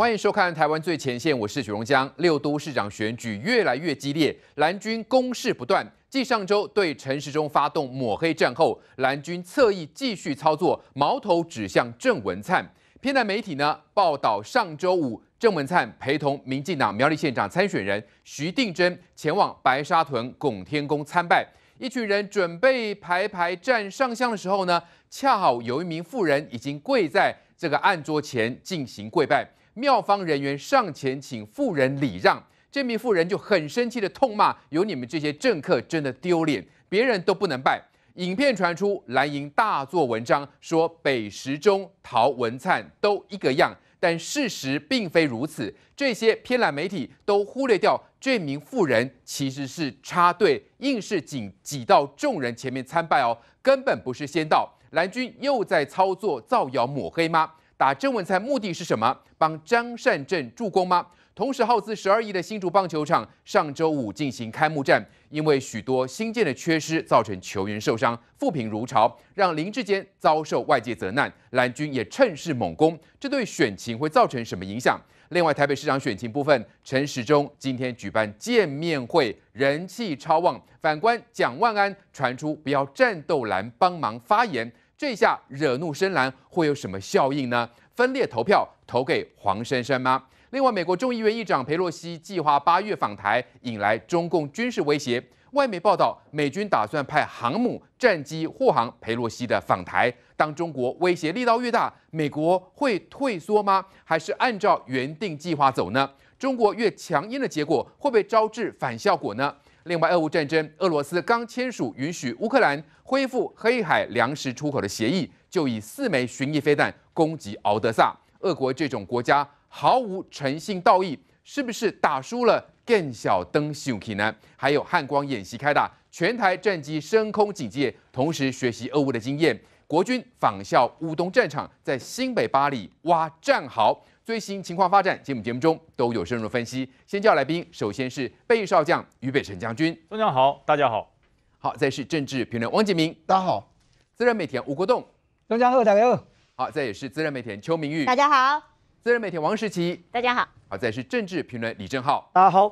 欢迎收看《台湾最前线》，我是许荣江。六都市长选举越来越激烈，蓝军攻势不断。继上周对陈时中发动抹黑战后，蓝军侧翼继续操作，矛头指向郑文灿。偏南媒体呢报道，上周五郑文灿陪同民进党苗栗县长参选人徐定珍前往白沙屯拱天宫参拜，一群人准备排排站上香的时候呢，恰好有一名妇人已经跪在这个案桌前进行跪拜。庙方人员上前请妇人礼让，这名妇人就很生气的痛骂：“有你们这些政客，真的丢脸！别人都不能拜。”影片传出，蓝营大做文章，说北时中、陶文灿都一个样，但事实并非如此。这些偏蓝媒体都忽略掉这名妇人其实是插队，硬是挤挤到众人前面参拜哦，根本不是先到。蓝军又在操作造谣抹黑吗？打真文菜目的是什么？帮张善政助攻吗？同时耗资十二亿的新竹棒球场上周五进行开幕战，因为许多新建的缺失造成球员受伤，负评如潮，让林志坚遭受外界责难，蓝军也趁势猛攻，这对选情会造成什么影响？另外，台北市长选情部分，陈时中今天举办见面会，人气超旺，反观蒋万安传出不要战斗蓝帮忙发言。这下惹怒深蓝会有什么效应呢？分裂投票投给黄珊珊吗？另外，美国众议院议长佩洛西计划八月访台，引来中共军事威胁。外媒报道，美军打算派航母、战机护航佩洛西的访台。当中国威胁力道越大，美国会退缩吗？还是按照原定计划走呢？中国越强硬的结果，会被招致反效果呢？另外，俄乌战争，俄罗斯刚签署允许乌克兰恢复黑海粮食出口的协议，就以四枚巡弋飞弹攻击敖德萨。俄国这种国家毫无诚信道义，是不是打输了更小灯西乌克呢？还有汉光演习开打，全台战机升空警戒，同时学习俄乌的经验，国军仿效乌东战场，在新北八里挖战壕。最新情况发展，节目节目中都有深入分析。先叫来宾，首先是备少将余北辰将军，中将好，大家好。好，再是政治评论王杰明，大家好。自然媒体吴国栋，中将贺大家好。好，再也是自然媒体邱明玉，大家好。自然媒体王世奇，大家好。好，再是政治评论李正浩，大家好。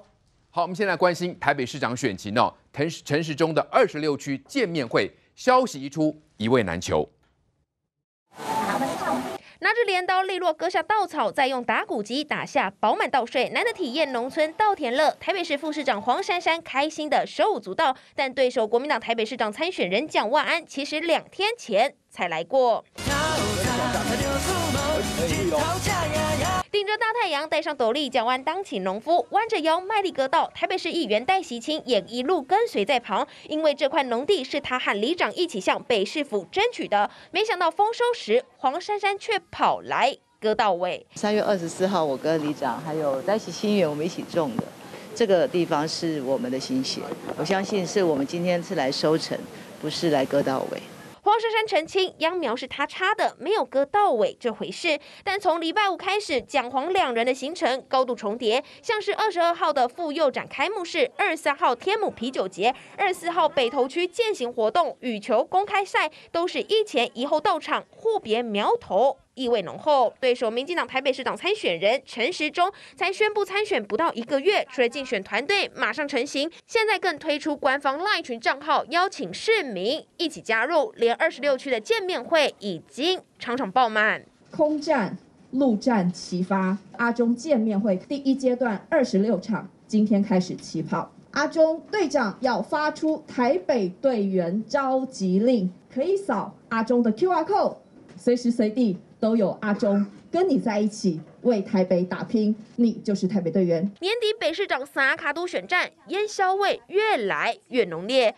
好，我们先来关心台北市长选情哦，陈陈时中的二十六区见面会消息一出，一位难求。拿着镰刀利落割下稻草，再用打谷机打下饱满稻穗，难得体验农村稻田乐。台北市副市长黄珊珊开心的手舞足蹈，但对手国民党台北市长参选人蒋万安其实两天前才来过。顶着大太阳，戴上斗笠，蒋安当起农夫，弯着腰卖力割稻。台北市议员戴喜清也一路跟随在旁，因为这块农地是他和里长一起向北市府争取的。没想到丰收时，黄珊珊却跑来割稻位。三月二十四号，我跟里长还有戴喜清员，我们一起种的这个地方是我们的心血。我相信是我们今天是来收成，不是来割稻位。黄珊珊澄清，秧苗是他插的，没有割到尾这回事。但从礼拜五开始，蒋黄两人的行程高度重叠，像是二十二号的妇幼展开幕式，二十三号天母啤酒节，二十四号北投区践行活动羽球公开赛，都是一前一后到场，互别苗头。意味浓厚，对手民进党台北市长参选人陈时中才宣布参选不到一个月，除了竞选团队马上成型，现在更推出官方赖群账号，邀请市民一起加入，连二十六区的见面会已经场场爆满。空战、陆战齐发，阿中见面会第一阶段二十六场，今天开始起跑。阿中队长要发出台北队员召集令，可以扫阿中的 QR Code，随时随地。都有阿中跟你在一起为台北打拼，你就是台北队员。年底北市长撒卡都选战烟硝味越来越浓烈。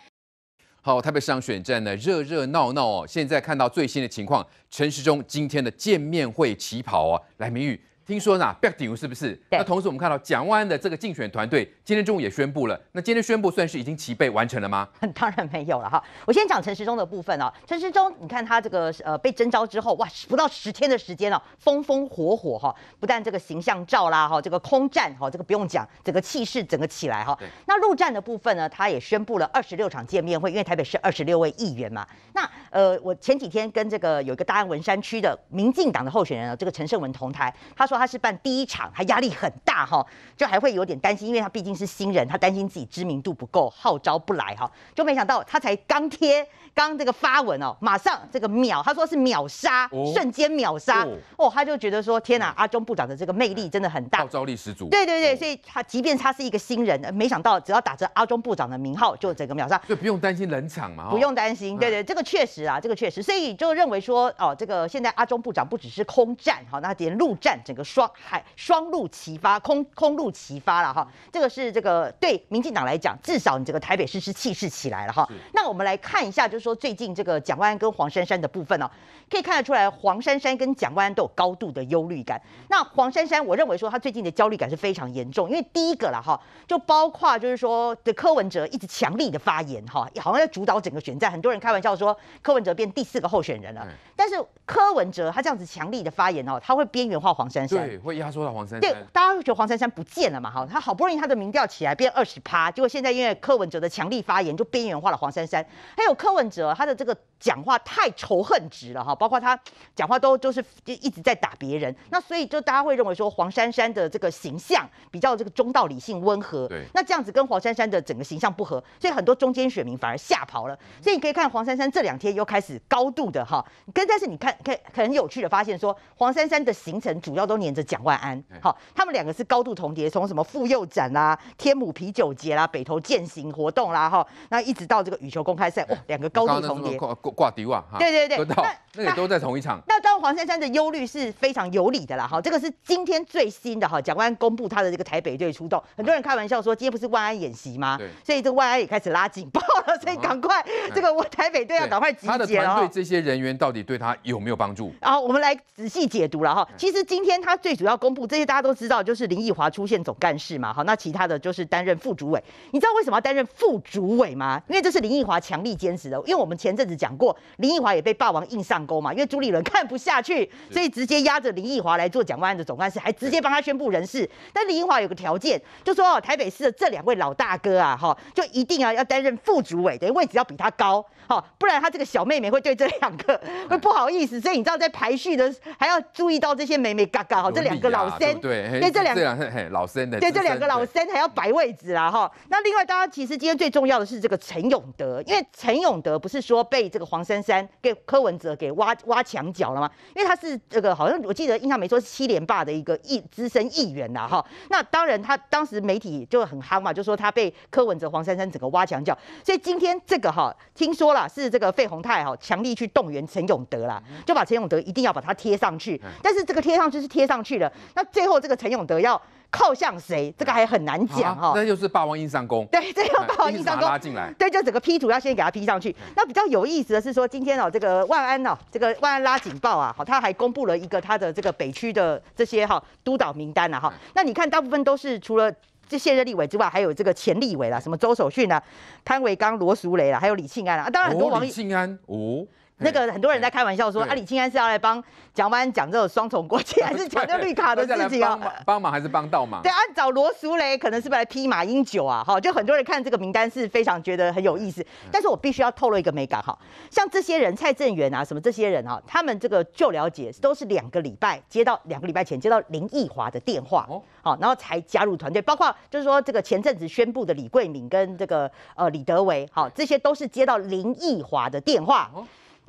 好，台北市长选战呢热热闹闹哦，现在看到最新的情况，陈时中今天的见面会起跑啊，来明宇。听说呢，b a c k d o 是不是？那同时我们看到蒋万安的这个竞选团队今天中午也宣布了。那今天宣布算是已经齐备完成了吗？当然没有了哈。我先讲陈时中的部分哦。陈时中，你看他这个呃被征召之后，哇，不到十天的时间哦，风风火火哈。不但这个形象照啦哈，这个空战哈，这个不用讲，整个气势整个起来哈。那陆战的部分呢，他也宣布了二十六场见面会，因为台北是二十六位议员嘛。那呃，我前几天跟这个有一个大安文山区的民进党的候选人啊，这个陈胜文同台，他说。他是办第一场，他压力很大哈，就还会有点担心，因为他毕竟是新人，他担心自己知名度不够，号召不来哈。就没想到他才刚贴，刚这个发文哦，马上这个秒，他说是秒杀，瞬间秒杀哦，他就觉得说天呐，阿中部长的这个魅力真的很大，号召力十足。对对对，所以他即便他是一个新人，没想到只要打着阿中部长的名号，就整个秒杀，所以不用担心冷场嘛，不用担心。对对，这个确实啊，这个确实，所以就认为说哦，这个现在阿中部长不只是空战哈，那连陆战整个。双海双路齐发，空空路齐发了哈，这个是这个对民进党来讲，至少你这个台北市是气势起来了哈。那我们来看一下，就是说最近这个蒋万安跟黄珊珊的部分哦，可以看得出来，黄珊珊跟蒋万安都有高度的忧虑感。那黄珊珊，我认为说她最近的焦虑感是非常严重，因为第一个了哈，就包括就是说，柯文哲一直强力的发言哈，好像在主导整个选战，很多人开玩笑说柯文哲变第四个候选人了。但是柯文哲他这样子强力的发言哦，他会边缘化黄珊珊。对，会压缩到黄珊珊。对，大家会觉得黄珊珊不见了嘛？哈，他好不容易他的民调起来变二十趴，结果现在因为柯文哲的强力发言，就边缘化了黄珊珊。还有柯文哲他的这个讲话太仇恨值了哈，包括他讲话都就是就一直在打别人。那所以就大家会认为说黄珊珊的这个形象比较这个中道理性温和。对。那这样子跟黄珊珊的整个形象不合，所以很多中间选民反而吓跑了。所以你可以看黄珊珊这两天又开始高度的哈。跟但是你看看很有趣的发现说黄珊珊的行程主要都。黏着蒋万安，好，他们两个是高度重叠，从什么妇幼展啦、天母啤酒节啦、北投践行活动啦，哈，那一直到这个羽球公开赛，哦，两个高度重叠，挂挂迪瓦，对对对，那那都在同一场。那当黄珊珊的忧虑是非常有理的啦，哈，这个是今天最新的哈，蒋万安公布他的这个台北队出动，很多人开玩笑说，今天不是万安演习吗？对，所以这万安也开始拉警报了，所以赶快，这个我台北队要赶快集结。他的团队这些人员到底对他有没有帮助？好，我们来仔细解读了哈，其实今天他。他最主要公布这些大家都知道，就是林奕华出现总干事嘛，好，那其他的就是担任副主委。你知道为什么要担任副主委吗？因为这是林奕华强力坚持的。因为我们前阵子讲过，林奕华也被霸王硬上钩嘛，因为朱立伦看不下去，所以直接压着林奕华来做蒋万安的总干事，还直接帮他宣布人事。但林奕华有个条件，就说台北市的这两位老大哥啊，哈，就一定啊要担任副主委，等于位置要比他高，好，不然他这个小妹妹会对这两个会不好意思。所以你知道在排序的还要注意到这些美美嘎嘎。好，这两个老生对，对这两个老生的，对这两个老生还要摆位置啦哈。那另外，当然其实今天最重要的是这个陈永德，因为陈永德不是说被这个黄珊珊给柯文哲给挖挖墙角了吗？因为他是这个好像我记得印象没错，是七连霸的一个一资深议员啦哈。那当然他当时媒体就很夯嘛，就说他被柯文哲、黄珊珊整个挖墙角。所以今天这个哈，听说了是这个费洪泰哈，强力去动员陈永德啦，就把陈永德一定要把他贴上去。但是这个贴上去是贴。上去了，那最后这个陈永德要靠向谁？这个还很难讲哈。那就是霸王硬上弓。对，这叫霸王硬上弓。拉进来。对，就整个批图要先给他批上去。那比较有意思的是说，今天哦，这个万安哦，这个万安拉警报啊，好，他还公布了一个他的这个北区的这些哈督导名单啊哈。那你看，大部分都是除了这现任立委之外，还有这个前立委啦，什么周守训啊、潘伟刚、罗淑蕾啦，还有李庆安啦。当然很多王李庆安，哦。那个很多人在开玩笑说啊，李清安是要来帮蒋万讲这个双重国籍，还是讲这绿卡的事情啊？帮忙还是帮倒忙？对，按照罗淑蕾，可能是不来批马英九啊。哈，就很多人看这个名单是非常觉得很有意思。但是我必须要透露一个美感，哈，像这些人蔡正元啊，什么这些人啊，他们这个就了解都是两个礼拜接到两个礼拜前接到林奕华的电话，好，然后才加入团队。包括就是说这个前阵子宣布的李桂敏跟这个呃李德为，好，这些都是接到林奕华的电话。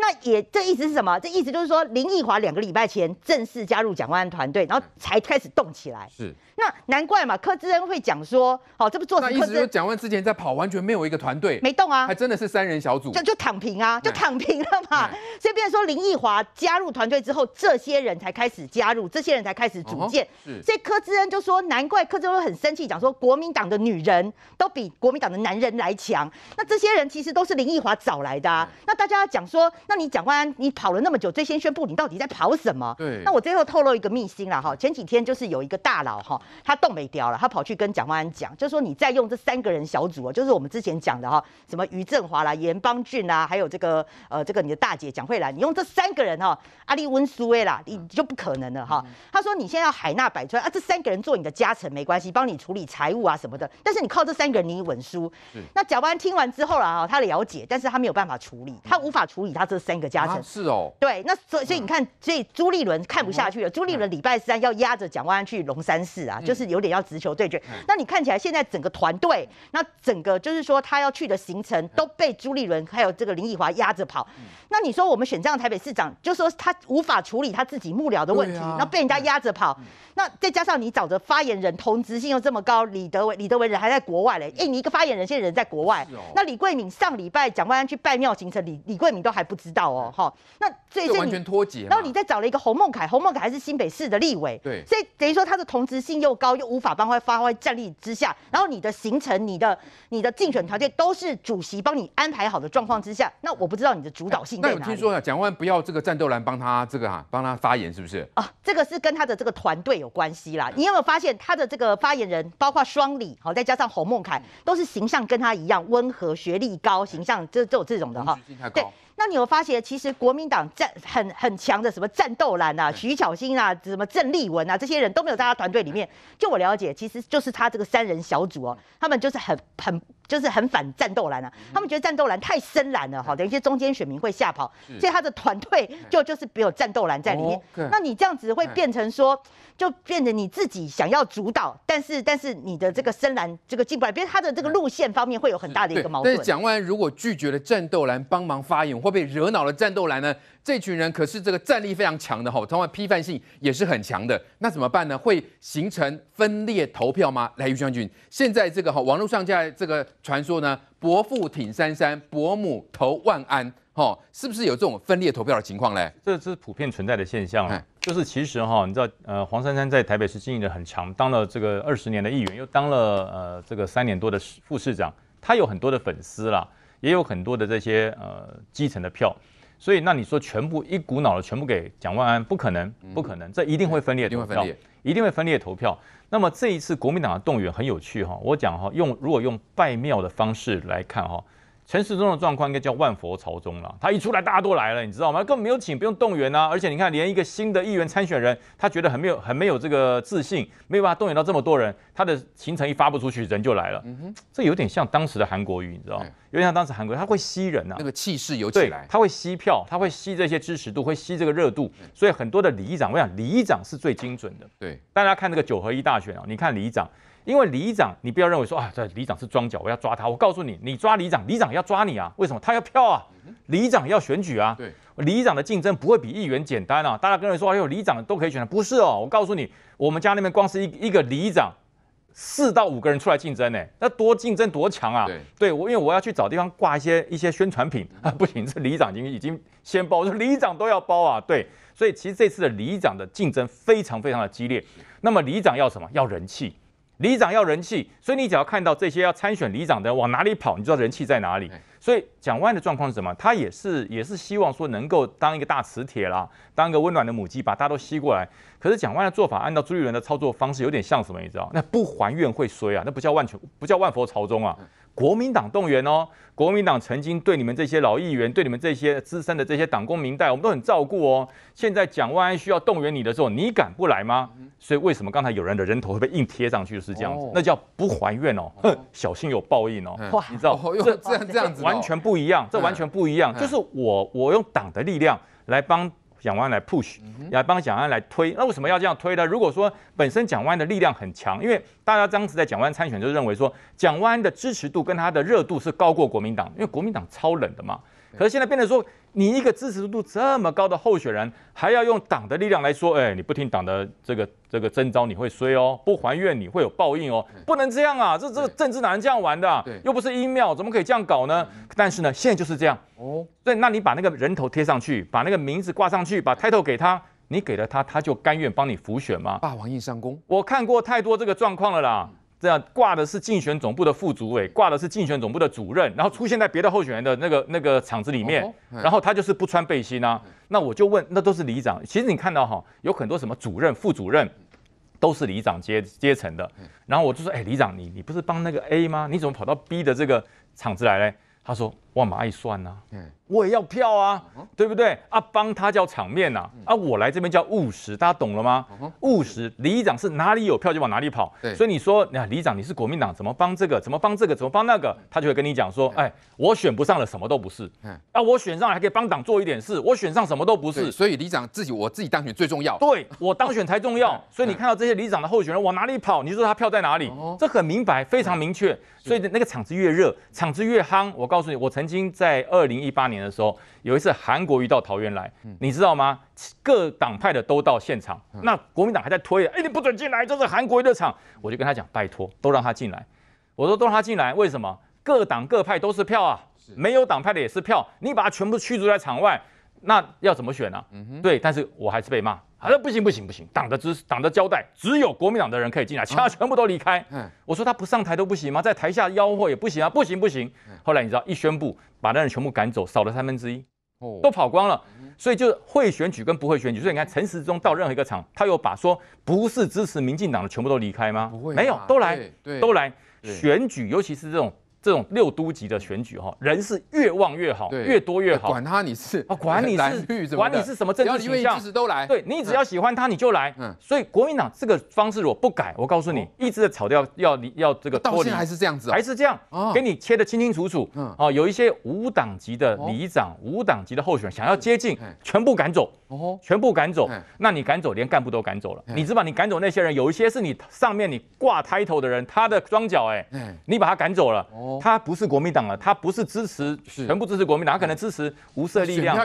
那也，这意思是什么？这意思就是说，林奕华两个礼拜前正式加入蒋万团队，然后才开始动起来。是，那难怪嘛，柯志恩会讲说，好，这不做那意思就是蒋万之前在跑，完全没有一个团队，没动啊，还真的是三人小组，就就躺平啊，就躺平了嘛。所以别说林奕华加入团队之后，这些人才开始加入，这些人才开始组建。是，所以柯志恩就说，难怪柯志恩很生气，讲说国民党的女人都比国民党的男人来强。那这些人其实都是林奕华找来的。啊。那大家要讲说。那你蒋万安，你跑了那么久，最先宣布你到底在跑什么？对，那我最后透露一个秘辛了哈。前几天就是有一个大佬哈，他动没掉了，他跑去跟蒋万安讲，就说你再用这三个人小组啊，就是我们之前讲的哈，什么余振华啦、严邦俊啊，还有这个呃这个你的大姐蒋惠兰，你用这三个人哈，阿丽温苏威啦，你就不可能了哈。他说你现在要海纳百川啊，这三个人做你的加成没关系，帮你处理财务啊什么的，但是你靠这三个人你稳输。那蒋万安听完之后了哈，他了解，但是他没有办法处理，他无法处理他这。三个加成是哦，对，那所以所以你看，所以朱立伦看不下去了。朱立伦礼拜三要压着蒋万安去龙山寺啊，就是有点要直球对决。那你看起来现在整个团队，那整个就是说他要去的行程都被朱立伦还有这个林奕华压着跑。那你说我们选这样台北市长，就说他无法处理他自己幕僚的问题，那、被人家压着跑。那再加上你找的发言人同职性又这么高，李德维，李德维人还在国外嘞。哎，你一个发言人现在人在国外。那李桂敏上礼拜蒋万安去拜庙行程，李李桂敏都还不。知道哦，好，那最近完全脱节。然后你再找了一个侯孟凯，侯孟凯还是新北市的立委，对，以等于说他的同质性又高，又无法帮他发挥战力之下。然后你的行程、你的、你的竞选条件都是主席帮你安排好的状况之下，那我不知道你的主导性在哪里。那我听说啊，蒋万不要这个战斗蓝帮他这个啊，帮他发言是不是？啊，这个是跟他的这个团队有关系啦。你有没有发现他的这个发言人包括双李，好，再加上侯孟凯，都是形象跟他一样温和、学历高、形象这种这种的哈？对。那你有发现，其实国民党战很很强的什么战斗蓝啊、徐巧芯啊、什么郑丽文啊，这些人都没有在他团队里面。就我了解，其实就是他这个三人小组哦，他们就是很很。就是很反战斗蓝啊，他们觉得战斗蓝太深蓝了哈，等于些中间选民会吓跑，所以他的团队就就是没有战斗蓝在里面。那你这样子会变成说，就变成你自己想要主导，但是但是你的这个深蓝这个进不来，因为他的这个路线方面会有很大的一个矛盾。是蒋万如果拒绝了战斗蓝帮忙发言，会被惹恼了战斗蓝呢？这群人可是这个战力非常强的吼，另外批判性也是很强的。那怎么办呢？会形成分裂投票吗？来，于将军，现在这个吼网络上现在这个传说呢，伯父挺三三，伯母投万安，吼，是不是有这种分裂投票的情况嘞？这是普遍存在的现象，就是其实哈，你知道呃，黄珊珊在台北市经营的很强，当了这个二十年的议员，又当了呃这个三年多的市副市长，他有很多的粉丝啦，也有很多的这些呃基层的票。所以，那你说全部一股脑的全部给蒋万安，不可能，不可能，这一定会分裂投票，一定会分裂投票。那么这一次国民党的动员很有趣哈，我讲哈，用如果用拜庙的方式来看哈。陈世忠的状况应该叫万佛朝宗了，他一出来大家都来了，你知道吗？根本没有请，不用动员啊！而且你看，连一个新的议员参选人，他觉得很没有、很没有这个自信，没有办法动员到这么多人。他的行程一发不出去，人就来了。嗯哼，这有点像当时的韩国瑜，你知道吗？有点像当时韩国，他会吸人啊，那个气势有起来，他会吸票，他会吸这些支持度，会吸这个热度。所以很多的里长，我想里长是最精准的。对，大家看这个九合一大选啊，你看里长。因为里长，你不要认为说啊，这里长是装脚，我要抓他。我告诉你，你抓里长，里长要抓你啊。为什么？他要票啊，里长要选举啊。对，里长的竞争不会比议员简单啊。大家跟人说，哎呦，里长都可以选的，不是哦。我告诉你，我们家那边光是一一个里长，四到五个人出来竞争，呢，那多竞争多强啊。对，我因为我要去找地方挂一些一些宣传品啊，不行，这里长已经已经先包，我说里长都要包啊。对，所以其实这次的里长的竞争非常非常的激烈。那么里长要什么？要人气。里长要人气，所以你只要看到这些要参选里长的往哪里跑，你知道人气在哪里。所以蒋万的状况是什么？他也是也是希望说能够当一个大磁铁啦，当一个温暖的母鸡，把大家都吸过来。可是蒋万的做法，按照朱立伦的操作方式，有点像什么？你知道？那不还愿会衰啊，那不叫万全，不叫万佛朝宗啊。国民党动员哦，国民党曾经对你们这些老议员，对你们这些资深的这些党工民代，我们都很照顾哦。现在蒋万安需要动员你的时候，你敢不来吗？所以为什么刚才有人的人头会被硬贴上去，是这样子？那叫不还怨哦，哼，小心有报应哦。你知道这这这样子完全不一样，这完全不一样，就是我我用党的力量来帮。蒋万来 push，来帮蒋万来推。那为什么要这样推呢？如果说本身蒋万的力量很强，因为大家当时在蒋万参选就认为说，蒋万的支持度跟他的热度是高过国民党，因为国民党超冷的嘛。可是现在变得说，你一个支持度这么高的候选人，还要用党的力量来说，哎，你不听党的这个这个征召，你会衰哦，不还愿你会有报应哦，不能这样啊，这这个政治哪能这样玩的，又不是阴庙，怎么可以这样搞呢？但是呢，现在就是这样哦。对，那你把那个人头贴上去，把那个名字挂上去，把 title 给他，你给了他，他就甘愿帮你辅选吗？霸王硬上弓，我看过太多这个状况了啦。这样挂的是竞选总部的副主委，挂的是竞选总部的主任，然后出现在别的候选人的那个那个场子里面，然后他就是不穿背心啊。那我就问，那都是里长。其实你看到哈，有很多什么主任、副主任，都是里长阶阶层的。然后我就说，哎，里长，你你不是帮那个 A 吗？你怎么跑到 B 的这个场子来嘞？他说：“我马爱算呐，我也要票啊，对不对？啊，帮他叫场面呐，啊，我来这边叫务实，大家懂了吗？务实，李议长是哪里有票就往哪里跑。所以你说，啊，李长你是国民党，怎么帮这个？怎么帮这个？怎么帮那个？他就会跟你讲说，哎，我选不上了，什么都不是。啊，我选上了还可以帮党做一点事，我选上什么都不是。所以李长自己，我自己当选最重要。对我当选才重要。所以你看到这些李长的候选人往哪里跑，你知道他票在哪里？这很明白，非常明确。所以那个场子越热，场子越夯。我。”告诉你，我曾经在二零一八年的时候有一次韩国瑜到桃园来，你知道吗？各党派的都到现场，那国民党还在推啊，哎，你不准进来，这是韩国瑜的场。我就跟他讲，拜托，都让他进来。我说都让他进来，为什么？各党各派都是票啊，没有党派的也是票，你把他全部驱逐在场外，那要怎么选呢？对，但是我还是被骂。他说：“不行，不行，不行！党的支党的交代，只有国民党的人可以进来，其他全部都离开。”我说：“他不上台都不行吗？在台下吆喝也不行啊！不行，不行。”后来你知道，一宣布把那人全部赶走，少了三分之一，哦，都跑光了。所以就会选举跟不会选举。所以你看，陈时中到任何一个场，他有把说不是支持民进党的全部都离开吗？不会，没有，都来，都来选举，尤其是这种。这种六都级的选举哈，人是越旺越好，越多越好。管他你是啊，管你是管你是什么政治倾向，都来。对你只要喜欢他你就来。嗯，所以国民党这个方式如果不改，我告诉你，一直在炒掉，要离要这个脱离。还是这样子，还是这样给你切的清清楚楚。嗯，啊，有一些无党籍的里长、无党籍的候选人想要接近，全部赶走。全部赶走，那你赶走，连干部都赶走了。你只把你赶走那些人，有一些是你上面你挂 l 头的人，他的双脚哎，你把他赶走了，他不是国民党了，他不是支持全部支持国民党，可能支持无色力量，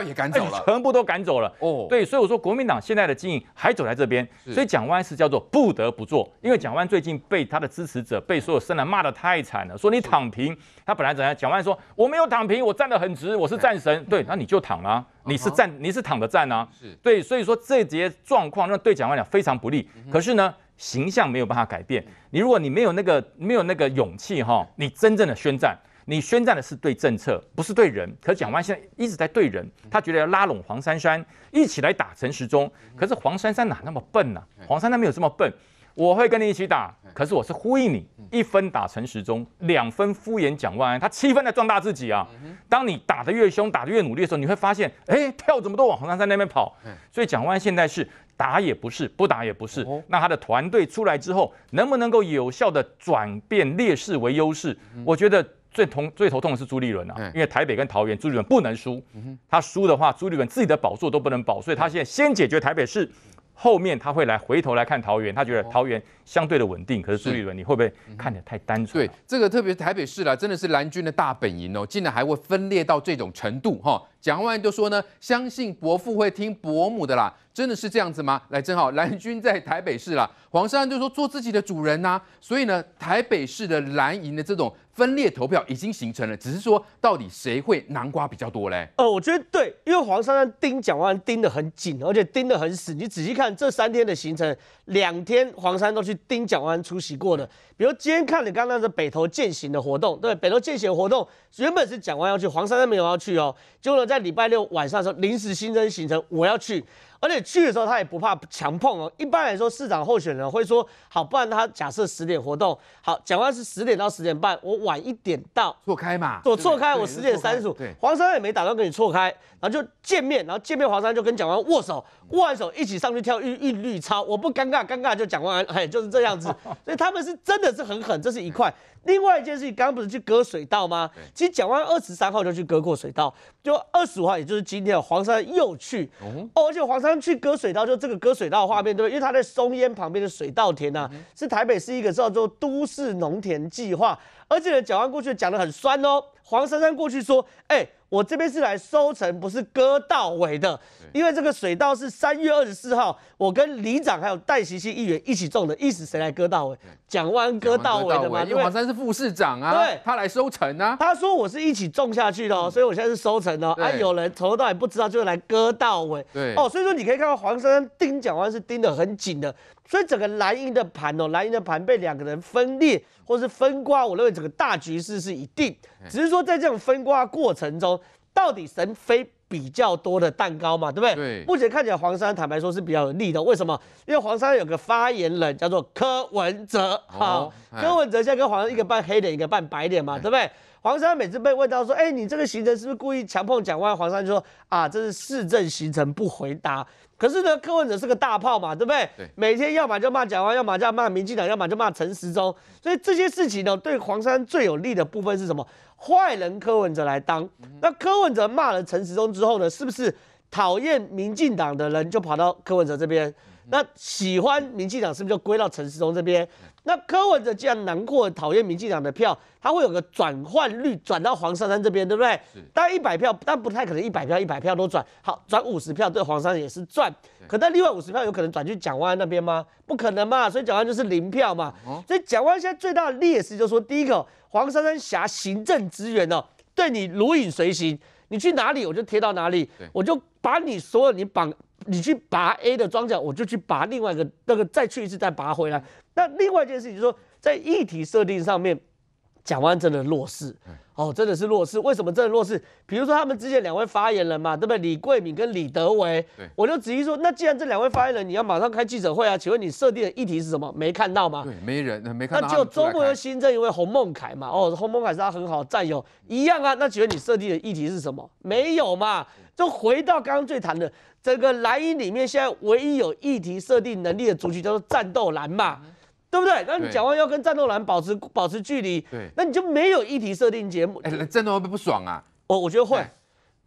全部都赶走了。哦，对，所以我说国民党现在的经营还走在这边，所以蒋万是叫做不得不做，因为蒋万最近被他的支持者，被所有深蓝骂的太惨了，说你躺平，他本来怎样，蒋万说我没有躺平，我站得很直，我是战神，对，那你就躺了。你是站，你是躺着站啊？是对，所以说这些状况让对蒋万良非常不利。可是呢，形象没有办法改变。你如果你没有那个没有那个勇气哈，你真正的宣战，你宣战的是对政策，不是对人。可是蒋万现在一直在对人，他觉得要拉拢黄珊珊一起来打陈时中。可是黄珊珊哪那么笨呢？黄珊珊没有这么笨。我会跟你一起打，可是我是呼应你，一分打陈时中，两分敷衍蒋万安，他七分在壮大自己啊。当你打得越凶，打得越努力的时候，你会发现，哎，跳怎么都往红山山那边跑。所以蒋万安现在是打也不是，不打也不是。那他的团队出来之后，能不能够有效的转变劣势为优势？我觉得最痛、最头痛的是朱立伦啊，因为台北跟桃园，朱立伦不能输，他输的话，朱立伦自己的宝座都不能保，所以他现在先解决台北市。后面他会来回头来看桃园，他觉得桃园相对的稳定。可是朱立伦，你会不会看的太单纯？对，这个特别台北市啦，真的是蓝军的大本营哦，竟然还会分裂到这种程度哈。蒋万就说呢，相信伯父会听伯母的啦，真的是这样子吗？来，正好 蓝军在台北市啦，黄珊就说做自己的主人呐。所以呢，台北市的蓝营的这种。分裂投票已经形成了，只是说到底谁会南瓜比较多嘞？哦，我觉得对，因为黄珊珊盯蒋万盯得很紧，而且盯得很死。你仔细看这三天的行程，两天黄珊都去盯蒋万出席过的。比如今天看你刚刚的北投践行的活动，对，北投践行活动原本是蒋万要去，黄珊珊没有要去哦。结果在礼拜六晚上的时候，临时新增行程，我要去。而且去的时候他也不怕强碰哦。一般来说，市长候选人会说好，不然他假设十点活动，好，讲完是十点到十点半，我晚一点到，错开嘛，我错开，我十点三十五。对，黄山也没打算跟你错开，然后就见面，然后见面黄山就跟蒋万握手，握完手一起上去跳韵韵律操，我不尴尬，尴尬就蒋万，哎，就是这样子。所以他们是真的是很狠，这是一块。另外一件事情，刚刚不是去割水稻吗？其实讲完二十三号就去割过水稻，就二十五号，也就是今天，黄山又去。哦，而且黄山去割水稻，就这个割水稻的画面，对不对？因为他在松烟旁边的水稻田呢，是台北是一个叫做都市农田计划。而且讲完过去讲的很酸哦，黄珊珊过去说，哎。我这边是来收成，不是割稻尾的，因为这个水稻是三月二十四号，我跟里长还有戴席熙议员一起种的，意思谁来割稻尾？蒋万，割稻尾的嘛，因为黄山是副市长啊，对，他来收成啊。他说我是一起种下去的哦，所以我现在是收成哦。啊，有人从头到尾不知道，就是来割稻尾。对，哦，所以说你可以看到黄山盯蒋万是盯的很紧的。所以整个蓝营的盘哦，蓝营的盘被两个人分裂或是分瓜，我认为整个大局势是一定，只是说在这种分瓜过程中，到底谁飞比较多的蛋糕嘛，对不对？对。目前看起来黄山坦白说是比较有利的，为什么？因为黄山有个发言人叫做柯文哲，好，柯文哲现在跟黄山一个扮黑脸，一个扮白脸嘛，对不对？黄山每次被问到说，哎，你这个行程是不是故意强碰讲话？”黄山就说啊，这是市政行程，不回答。可是呢，柯文哲是个大炮嘛，对不对？对，每天要么就骂蒋万，要么就骂民进党，要么就骂陈时中。所以这些事情呢，对黄山最有利的部分是什么？坏人柯文哲来当。那柯文哲骂了陈时中之后呢，是不是讨厌民进党的人就跑到柯文哲这边？那喜欢民进党是不是就归到陈时中这边？那柯文哲既然难过讨厌民进党的票，他会有个转换率转到黄珊珊这边，对不对？但一百票，但不太可能一百票一百票都转，好转五十票对黄珊珊也是赚，可但另外五十票有可能转去蒋万那边吗？不可能嘛，所以蒋万就是零票嘛。所以蒋万现在最大的劣势就是说，第一个黄珊珊辖行政资源哦，对你如影随形，你去哪里我就贴到哪里，我就把你所有你绑，你去拔 A 的庄稼，我就去拔另外一个那个再去一次再拔回来。那另外一件事情就是说，在议题设定上面，蒋万真的弱势哦，真的是弱势。为什么真的弱势？比如说他们之前两位发言人嘛，对不对？李桂敏跟李德维，我就质疑说，那既然这两位发言人你要马上开记者会啊，请问你设定的议题是什么？没看到吗？对，没人，没看。那只有周末的新政一位洪孟凯嘛，哦，洪孟凯是他很好的战友，一样啊。那请问你设定的议题是什么？没有嘛？就回到刚刚最谈的这个蓝营里面，现在唯一有议题设定能力的族群叫做战斗蓝嘛。对不对？那你讲话要跟战斗蓝保持保持距离，那你就没有议题设定节目。哎，战斗会不会不爽啊？我我觉得会，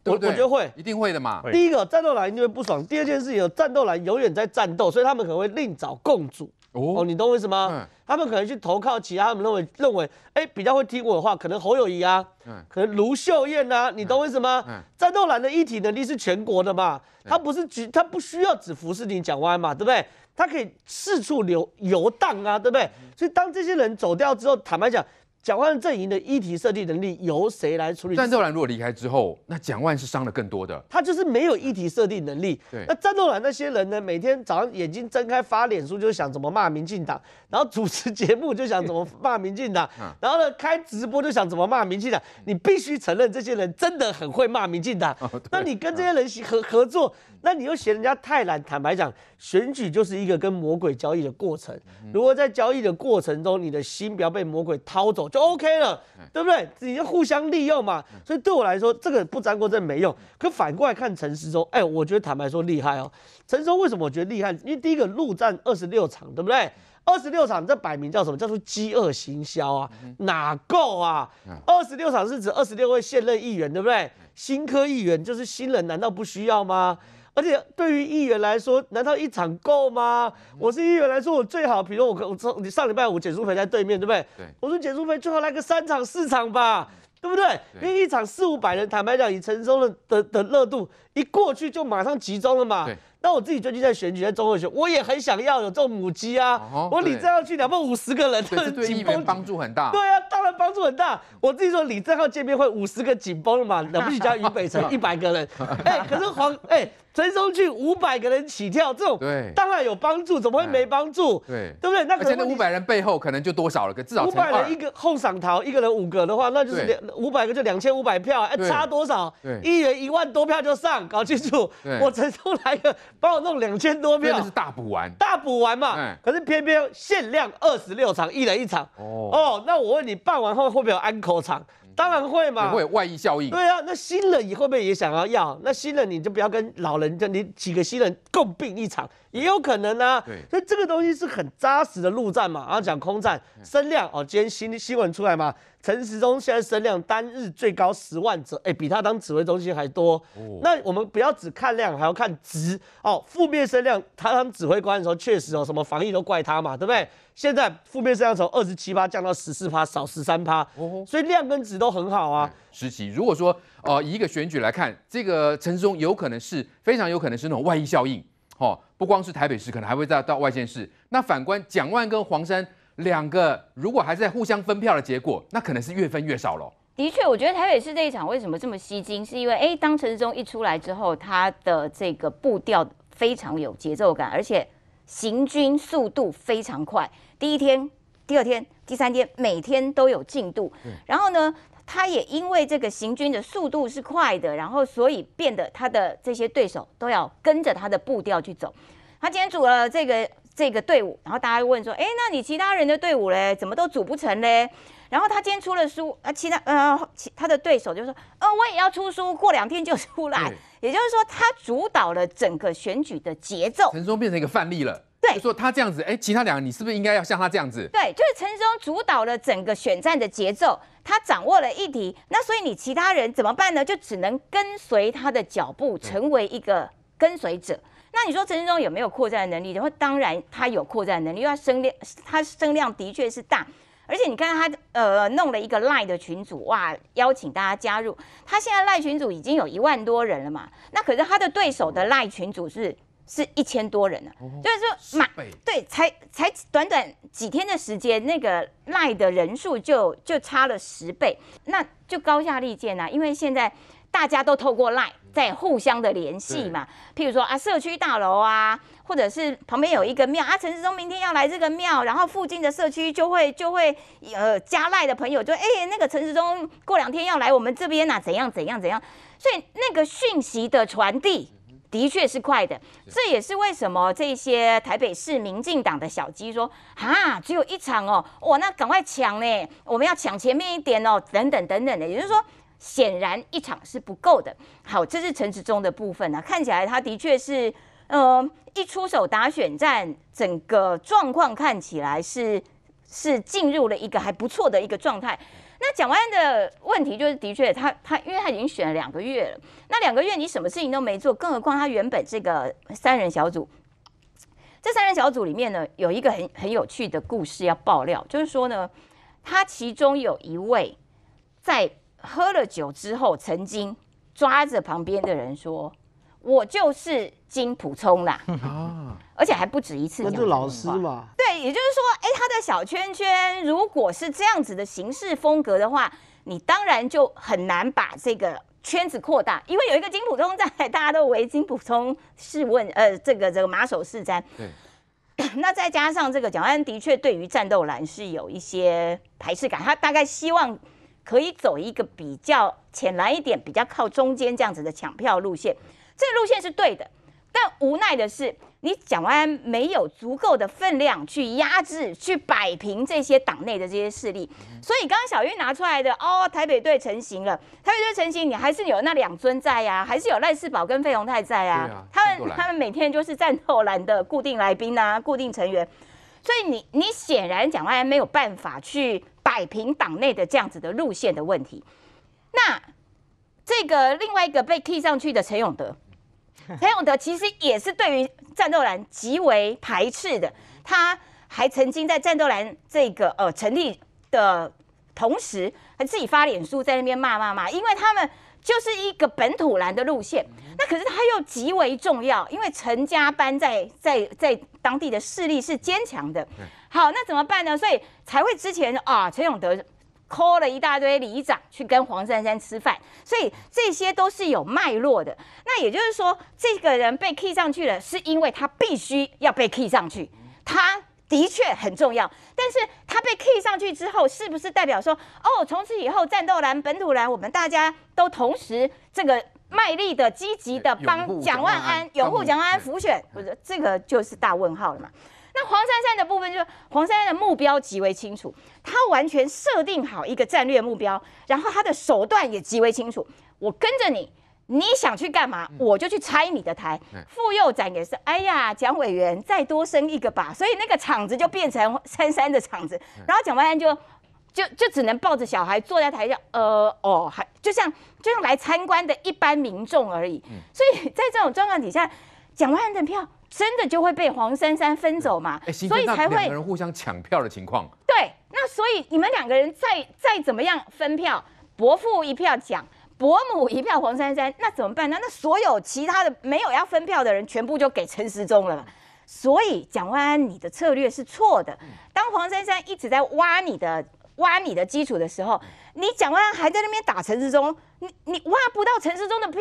我我觉得会，一定会的嘛。第一个，战斗蓝一定会不爽；第二件事情，战斗蓝永远在战斗，所以他们可能会另找共主。哦，你懂我意思么？他们可能去投靠其他，他们认为认为，哎，比较会听我的话，可能侯友谊啊，可能卢秀燕啊，你懂我意思么？战斗兰的议题能力是全国的嘛，他不是只，他不需要只服侍你讲歪嘛，对不对？他可以四处流游荡啊，对不对？所以当这些人走掉之后，坦白讲。蒋万阵营的议题设定能力由谁来处理？战斗蓝如果离开之后，那蒋万是伤的更多的。他就是没有议题设定能力。对，那战斗蓝那些人呢？每天早上眼睛睁开发脸书就想怎么骂民进党，然后主持节目就想怎么骂民进党，然后呢开直播就想怎么骂民进党。你必须承认，这些人真的很会骂民进党。那你跟这些人合合作，那你又嫌人家太懒。坦白讲，选举就是一个跟魔鬼交易的过程。如果在交易的过程中，你的心不要被魔鬼掏走。就 OK 了，对不对？你要互相利用嘛。所以对我来说，这个不沾锅真没用。可反过来看陈世中，哎，我觉得坦白说厉害哦。陈中为什么我觉得厉害？因为第一个陆战二十六场，对不对？二十六场这摆名叫什么？叫做饥饿行销啊，哪够啊？二十六场是指二十六位现任议员，对不对？新科议员就是新人，难道不需要吗？而且对于议员来说，难道一场够吗？我是议员来说，我最好，比如我我从你上礼拜五简书培在对面对不对？对，我说简书培最好来个三场四场吧，对不对？因为一场四五百人，坦白讲，以陈松的的的热度。一过去就马上集中了嘛。对。那我自己最近在选举，在中二选，我也很想要有这种母鸡啊。哦。我李正浩去两百五十个人，对对绷。帮助很大。对啊，当然帮助很大。我自己说李正浩见面会五十个紧绷了嘛，了不起加余北城 一百个人。哎，可是黄哎，陈松俊五百个人起跳，这种对，当然有帮助，怎么会没帮助？对，对不对？那可能五百人背后可能就多少了，可至少五百人一个后赏桃，一个人五个的话，那就是两五百个就两千五百票，哎，差多少？对，一人一万多票就上。搞清楚，我才忠来个，帮我弄两千多票，那是大补完，大补完嘛。可是偏偏限量二十六场，一人一场。哦，那我问你，办完后会不会有安口场？当然会嘛，会有外溢效应。对啊，那新人你会不会也想要要？那新人你就不要跟老人家，你几个新人共病一场。也有可能呢，所以这个东西是很扎实的陆战嘛，然后讲空战升量哦，今天新新闻出来嘛，陈时中现在升量单日最高十万者，哎，比他当指挥中心还多。那我们不要只看量，还要看值哦。负面升量，他当指挥官的时候确实哦，什么防疫都怪他嘛，对不对？现在负面声量从二十七趴降到十四趴，少十三趴，所以量跟值都很好啊。实习，如果说呃以一个选举来看，这个陈时中有可能是非常有可能是那种外溢效应。哦，不光是台北市，可能还会再到外县市。那反观蒋万跟黄山两个，如果还在互相分票的结果，那可能是越分越少了。的确，我觉得台北市这一场为什么这么吸睛，是因为哎，当陈时中一出来之后，他的这个步调非常有节奏感，而且行军速度非常快。第一天、第二天、第三天，每天都有进度。然后呢？他也因为这个行军的速度是快的，然后所以变得他的这些对手都要跟着他的步调去走。他今天组了这个这个队伍，然后大家问说：“哎，那你其他人的队伍嘞，怎么都组不成嘞？”然后他今天出了书，啊，其他呃，其他的对手就说：“呃，我也要出书，过两天就出来。”也就是说，他主导了整个选举的节奏，陈松变成一个范例了。对，说他这样子，哎，其他两个你是不是应该要像他这样子？对，就是陈志忠主导了整个选战的节奏，他掌握了议题，那所以你其他人怎么办呢？就只能跟随他的脚步，成为一个跟随者。那你说陈志忠有没有扩战能力？然后当然他有扩战能力，因他声量他声量的确是大，而且你看他呃弄了一个赖的群组，哇，邀请大家加入，他现在赖群组已经有一万多人了嘛。那可是他的对手的赖群组是。是一千多人呢，就是说，十对，才才短短几天的时间，那个赖的人数就就差了十倍，那就高下立见呐。因为现在大家都透过赖在互相的联系嘛，譬如说啊，社区大楼啊，或者是旁边有一个庙啊，陈世忠明天要来这个庙，然后附近的社区就会就会呃加赖的朋友，就哎那个陈世忠过两天要来我们这边呐，怎样怎样怎样，所以那个讯息的传递。的确是快的，这也是为什么这些台北市民进党的小鸡说，哈，只有一场哦，哇，那赶快抢呢，我们要抢前面一点哦，等等等等的，也就是说，显然一场是不够的。好，这是陈时中的部分呢，看起来他的确是，呃，一出手打选战，整个状况看起来是是进入了一个还不错的一个状态。那蒋万的问题就是，的确，他他，因为他已经选了两个月了，那两个月你什么事情都没做，更何况他原本这个三人小组，这三人小组里面呢，有一个很很有趣的故事要爆料，就是说呢，他其中有一位在喝了酒之后，曾经抓着旁边的人说。我就是金普充啦，而且还不止一次，那就老师嘛。对，也就是说，哎，他的小圈圈如果是这样子的形式风格的话，你当然就很难把这个圈子扩大，因为有一个金普通在，大家都围金普通试问，呃，这个这个马首是瞻。对。那再加上这个蒋安的确对于战斗蓝是有一些排斥感，他大概希望可以走一个比较浅蓝一点、比较靠中间这样子的抢票路线。这个路线是对的，但无奈的是，你蒋万没有足够的分量去压制、去摆平这些党内的这些势力。所以刚刚小玉拿出来的哦，台北队成型了，台北队成型，你还是有那两尊在呀，还是有赖世宝跟费鸿泰在啊。他们他们每天就是战斗栏的固定来宾啊，固定成员。所以你你显然蒋万没有办法去摆平党内的这样子的路线的问题。那这个另外一个被踢上去的陈永德。陈 永德其实也是对于战斗蓝极为排斥的，他还曾经在战斗蓝这个呃成立的同时，还自己发脸书在那边骂骂骂，因为他们就是一个本土蓝的路线。那可是他又极为重要，因为陈家班在在在当地的势力是坚强的。好，那怎么办呢？所以才会之前啊，陈永德。抠了一大堆里长去跟黄珊珊吃饭，所以这些都是有脉络的。那也就是说，这个人被 key 上去了，是因为他必须要被 key 上去，他的确很重要。但是他被 key 上去之后，是不是代表说，哦，从此以后战斗蓝、本土蓝，我们大家都同时这个卖力的、积极的帮蒋万安、拥护蒋万安浮选，不是这个就是大问号了嘛？黄珊珊的部分就是黄珊珊的目标极为清楚，他完全设定好一个战略目标，然后他的手段也极为清楚。我跟着你，你想去干嘛，我就去拆你的台。妇幼展也是，哎呀，蒋委员再多生一个吧，所以那个场子就变成珊珊的场子，然后蒋万安就就就只能抱着小孩坐在台上，呃哦，还就像就像来参观的一般民众而已。所以在这种状况底下，蒋万安的票。真的就会被黄珊珊分走嘛？所以才会两个人互相抢票的情况。对，那所以你们两个人再再怎么样分票，伯父一票蒋，伯母一票黄珊珊，那怎么办呢？那所有其他的没有要分票的人，全部就给陈时中了。所以蒋万安，你的策略是错的。当黄珊珊一直在挖你的挖你的基础的时候，你蒋万安还在那边打陈时中，你你挖不到陈世忠的票，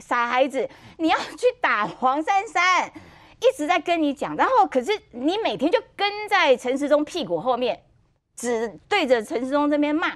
傻孩子，你要去打黄珊珊。一直在跟你讲，然后可是你每天就跟在陈时中屁股后面，只对着陈时中这边骂，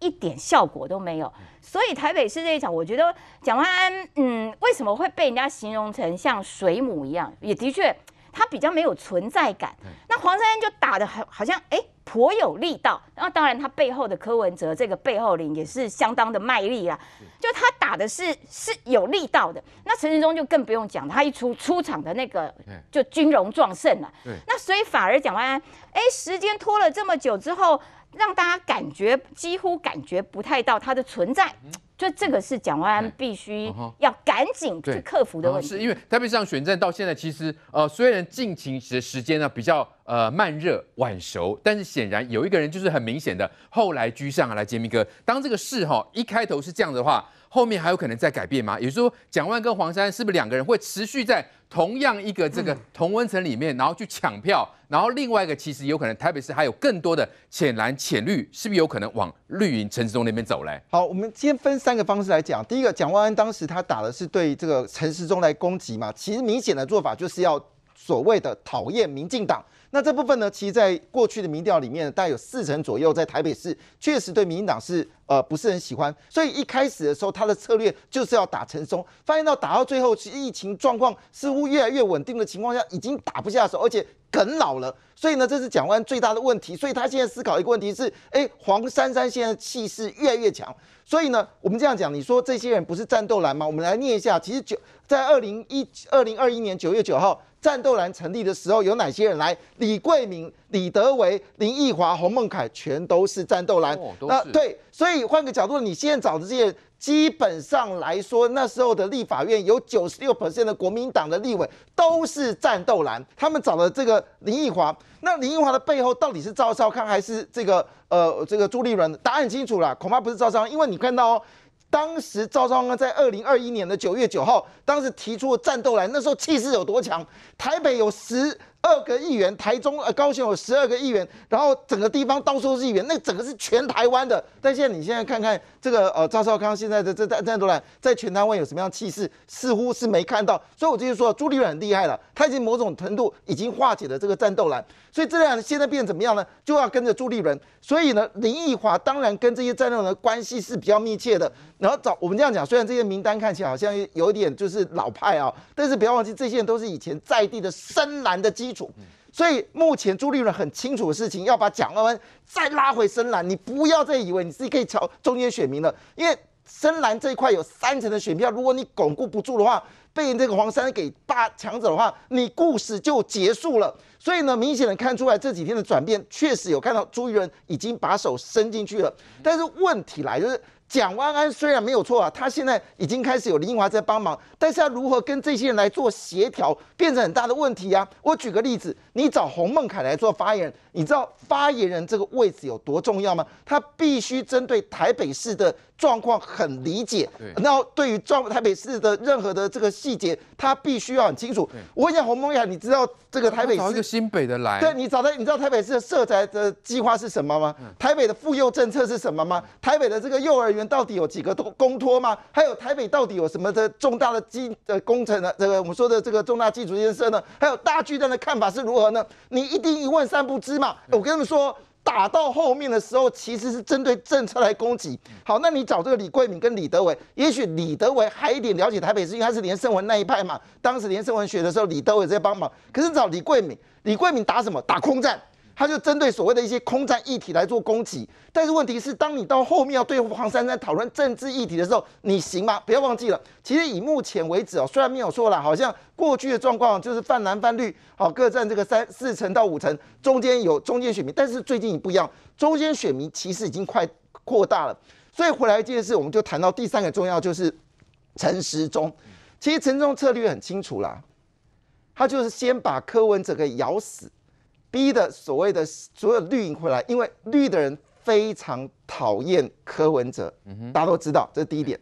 一点效果都没有。所以台北市这一场，我觉得蒋万安，嗯，为什么会被人家形容成像水母一样？也的确。他比较没有存在感，那黄山烟就打的很好像哎颇有力道，那当然他背后的柯文哲这个背后力也是相当的卖力啦，就他打的是是有力道的，那陈时中就更不用讲，他一出出场的那个就军容壮盛了，那所以反而讲完，哎，时间拖了这么久之后，让大家感觉几乎感觉不太到他的存在。就这个是蒋万安必须要赶紧去克服的问题，是因为台北市长选战到现在，其实呃虽然近期时时间呢比较呃慢热晚熟，但是显然有一个人就是很明显的后来居上，来杰米哥，当这个事哈一开头是这样的话。后面还有可能再改变吗？也就是说，蒋万跟黄山是不是两个人会持续在同样一个这个同温层里面，然后去抢票？然后另外一个其实有可能台北市还有更多的浅蓝、浅绿，是不是有可能往绿营陈时中那边走嘞？好，我们先分三个方式来讲。第一个，蒋万安当时他打的是对这个陈时中来攻击嘛，其实明显的做法就是要所谓的讨厌民进党。那这部分呢，其实在过去的民调里面，大概有四成左右在台北市确实对民进党是呃不是很喜欢，所以一开始的时候他的策略就是要打陈松，发现到打到最后，其实疫情状况似乎越来越稳定的情况下，已经打不下手，而且梗老了，所以呢这是蒋万最大的问题，所以他现在思考一个问题，是哎黄珊珊现在气势越来越强，所以呢我们这样讲，你说这些人不是战斗蓝吗？我们来念一下，其实九在二零一二零二一年九月九号战斗蓝成立的时候，有哪些人来？李桂敏、李德维、林奕华、洪孟凯，全都是战斗蓝。那对，所以换个角度，你现在找的这些基本上来说，那时候的立法院有九十六的国民党的立委都是战斗蓝。他们找的这个林奕华，那林奕华的背后到底是赵少康还是这个呃这个朱立伦？答案很清楚了，恐怕不是赵少康，因为你看到哦，当时赵少康在二零二一年的九月九号，当时提出的战斗蓝，那时候气势有多强？台北有十。二个议员，台中呃高雄有十二个议员，然后整个地方到处都是议员，那整个是全台湾的。但现在你现在看看这个呃赵少康现在的这战战斗蓝在全台湾有什么样气势，似乎是没看到。所以我就说朱立伦很厉害了，他已经某种程度已经化解了这个战斗蓝。所以这样现在变怎么样呢？就要跟着朱立伦。所以呢，林奕华当然跟这些战斗蓝关系是比较密切的。然后找我们这样讲，虽然这些名单看起来好像有点就是老派啊，但是不要忘记这些人都是以前在地的深蓝的基。基础，所以目前朱立伦很清楚的事情，要把蒋万安再拉回深蓝，你不要再以为你自己可以朝中间选民了，因为深蓝这一块有三成的选票，如果你巩固不住的话，被这个黄山给霸抢走的话，你故事就结束了。所以呢，明显的看出来这几天的转变，确实有看到朱立伦已经把手伸进去了，但是问题来就是。蒋万安虽然没有错啊，他现在已经开始有林英华在帮忙，但是要如何跟这些人来做协调，变成很大的问题啊！我举个例子，你找洪孟凯来做发言人，你知道发言人这个位置有多重要吗？他必须针对台北市的。状况很理解，那对于状台北市的任何的这个细节，他必须要很清楚。我问一下洪孟亚，你知道这个台北市？一个新北的来。对，你找到你知道台北市的设宅的计划是什么吗？台北的妇幼政策是什么吗？台北的这个幼儿园到底有几个公托吗？还有台北到底有什么的重大的基呃工程呢？这个我们说的这个重大基础设呢？还有大巨蛋的看法是如何呢？你一定一问三不知嘛？我跟他们说。打到后面的时候，其实是针对政策来攻击。好，那你找这个李桂敏跟李德伟，也许李德伟还一点了解台北市，因为他是连胜文那一派嘛。当时连胜文选的时候，李德伟在帮忙。可是找李桂敏，李桂敏打什么？打空战。他就针对所谓的一些空战议题来做攻击，但是问题是，当你到后面要对黄珊珊讨论政治议题的时候，你行吗？不要忘记了，其实以目前为止哦，虽然没有说了，好像过去的状况就是泛蓝泛绿，好各占这个三四成到五成，中间有中间选民，但是最近不一样，中间选民其实已经快扩大了。所以回来一件事，我们就谈到第三个重要，就是陈时中。其实陈时中策略很清楚啦，他就是先把柯文哲给咬死。逼的所谓的所有绿营回来，因为绿的人非常讨厌柯文哲，大家都知道，这是第一点。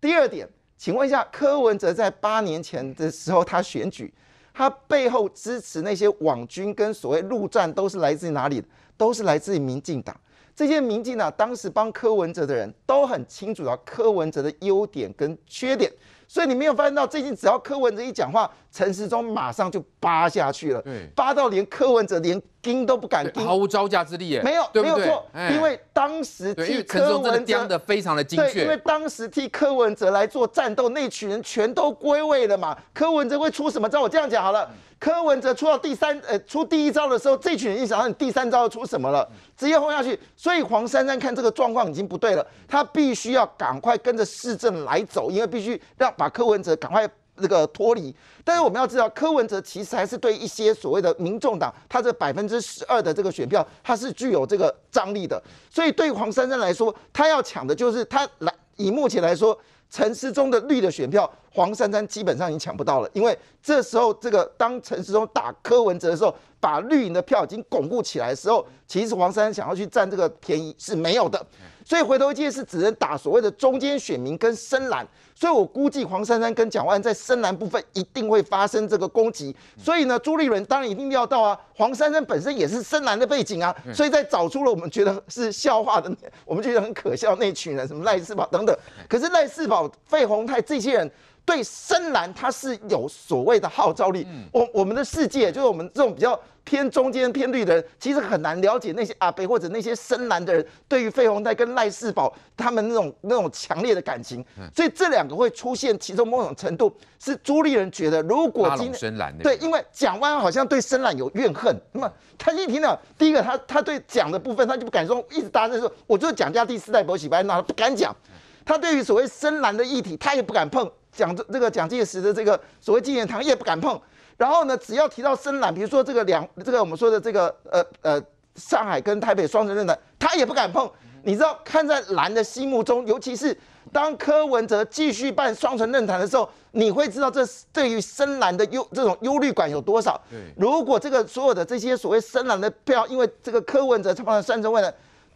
第二点，请问一下，柯文哲在八年前的时候他选举，他背后支持那些网军跟所谓陆战都是来自于哪里？都是来自于民进党。这些民进党当时帮柯文哲的人都很清楚到柯文哲的优点跟缺点。所以你没有发现到，最近只要柯文哲一讲话，陈时中马上就扒下去了，扒到连柯文哲连。盯都不敢盯，毫无招架之力耶！没有，没有错，因为当时替柯文哲非常的精确，因为当时替柯文哲来做战斗那群人全都归位了嘛。柯文哲会出什么招？我这样讲好了，柯文哲出到第三，呃，出第一招的时候，这群人一想到你第三招要出什么了，直接轰下去。所以黄珊珊看这个状况已经不对了，他必须要赶快跟着市政来走，因为必须要把柯文哲赶快。这个脱离，但是我们要知道，柯文哲其实还是对一些所谓的民众党，他这百分之十二的这个选票，他是具有这个张力的。所以对黄珊珊来说，他要抢的就是他来以目前来说，陈时中的绿的选票，黄珊珊基本上已经抢不到了，因为这时候这个当陈时中打柯文哲的时候，把绿营的票已经巩固起来的时候，其实黄珊珊想要去占这个便宜是没有的。所以回头见是只能打所谓的中间选民跟深蓝，所以我估计黄珊珊跟蒋万在深蓝部分一定会发生这个攻击。所以呢，朱立伦当然一定要到啊，黄珊珊本身也是深蓝的背景啊，所以在找出了我们觉得是笑话的，我们觉得很可笑那群人，什么赖世宝等等。可是赖世宝、费宏泰这些人。对深蓝它是有所谓的号召力，我我们的世界就是我们这种比较偏中间偏绿的人，其实很难了解那些阿北或者那些深蓝的人对于费鸿泰跟赖世宝他们那种那种强烈的感情，所以这两个会出现其中某种程度是朱立人觉得如果深蓝对，因为蒋万好像对深蓝有怨恨，那么他一听到第一个他他对蒋的部分他就不敢说，一直大声说，我就是蒋家第四代博喜白，那他不敢讲，他对于所谓深蓝的议题他也不敢碰。蒋这个蒋介石的这个所谓纪念堂，也不敢碰。然后呢，只要提到深蓝，比如说这个两，这个我们说的这个呃呃，上海跟台北双城论坛，他也不敢碰。你知道，看在蓝的心目中，尤其是当柯文哲继续办双城论坛的时候，你会知道这对于深蓝的忧这种忧虑感有多少。对，如果这个所有的这些所谓深蓝的票，因为这个柯文哲他办三城会的，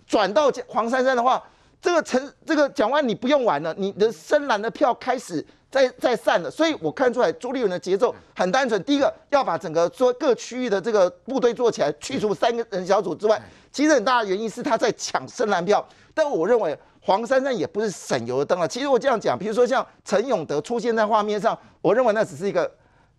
转到黄珊珊的话。这个陈这个讲完，你不用玩了，你的深蓝的票开始在在散了，所以我看出来朱立伦的节奏很单纯，第一个要把整个说各区域的这个部队做起来，去除三个人小组之外，其实很大的原因是他在抢深蓝票，但我认为黄珊珊也不是省油的灯啊，其实我这样讲，比如说像陈永德出现在画面上，我认为那只是一个。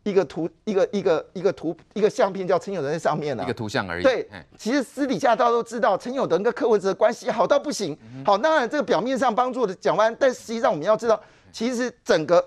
一个图，一个一个一个图，一个相片叫陈友仁在上面了，一个图像而已。对，其实私底下大家都知道，陈友仁跟柯文哲关系好到不行。好，当然这个表面上帮助的蒋完，但实际上我们要知道，其实整个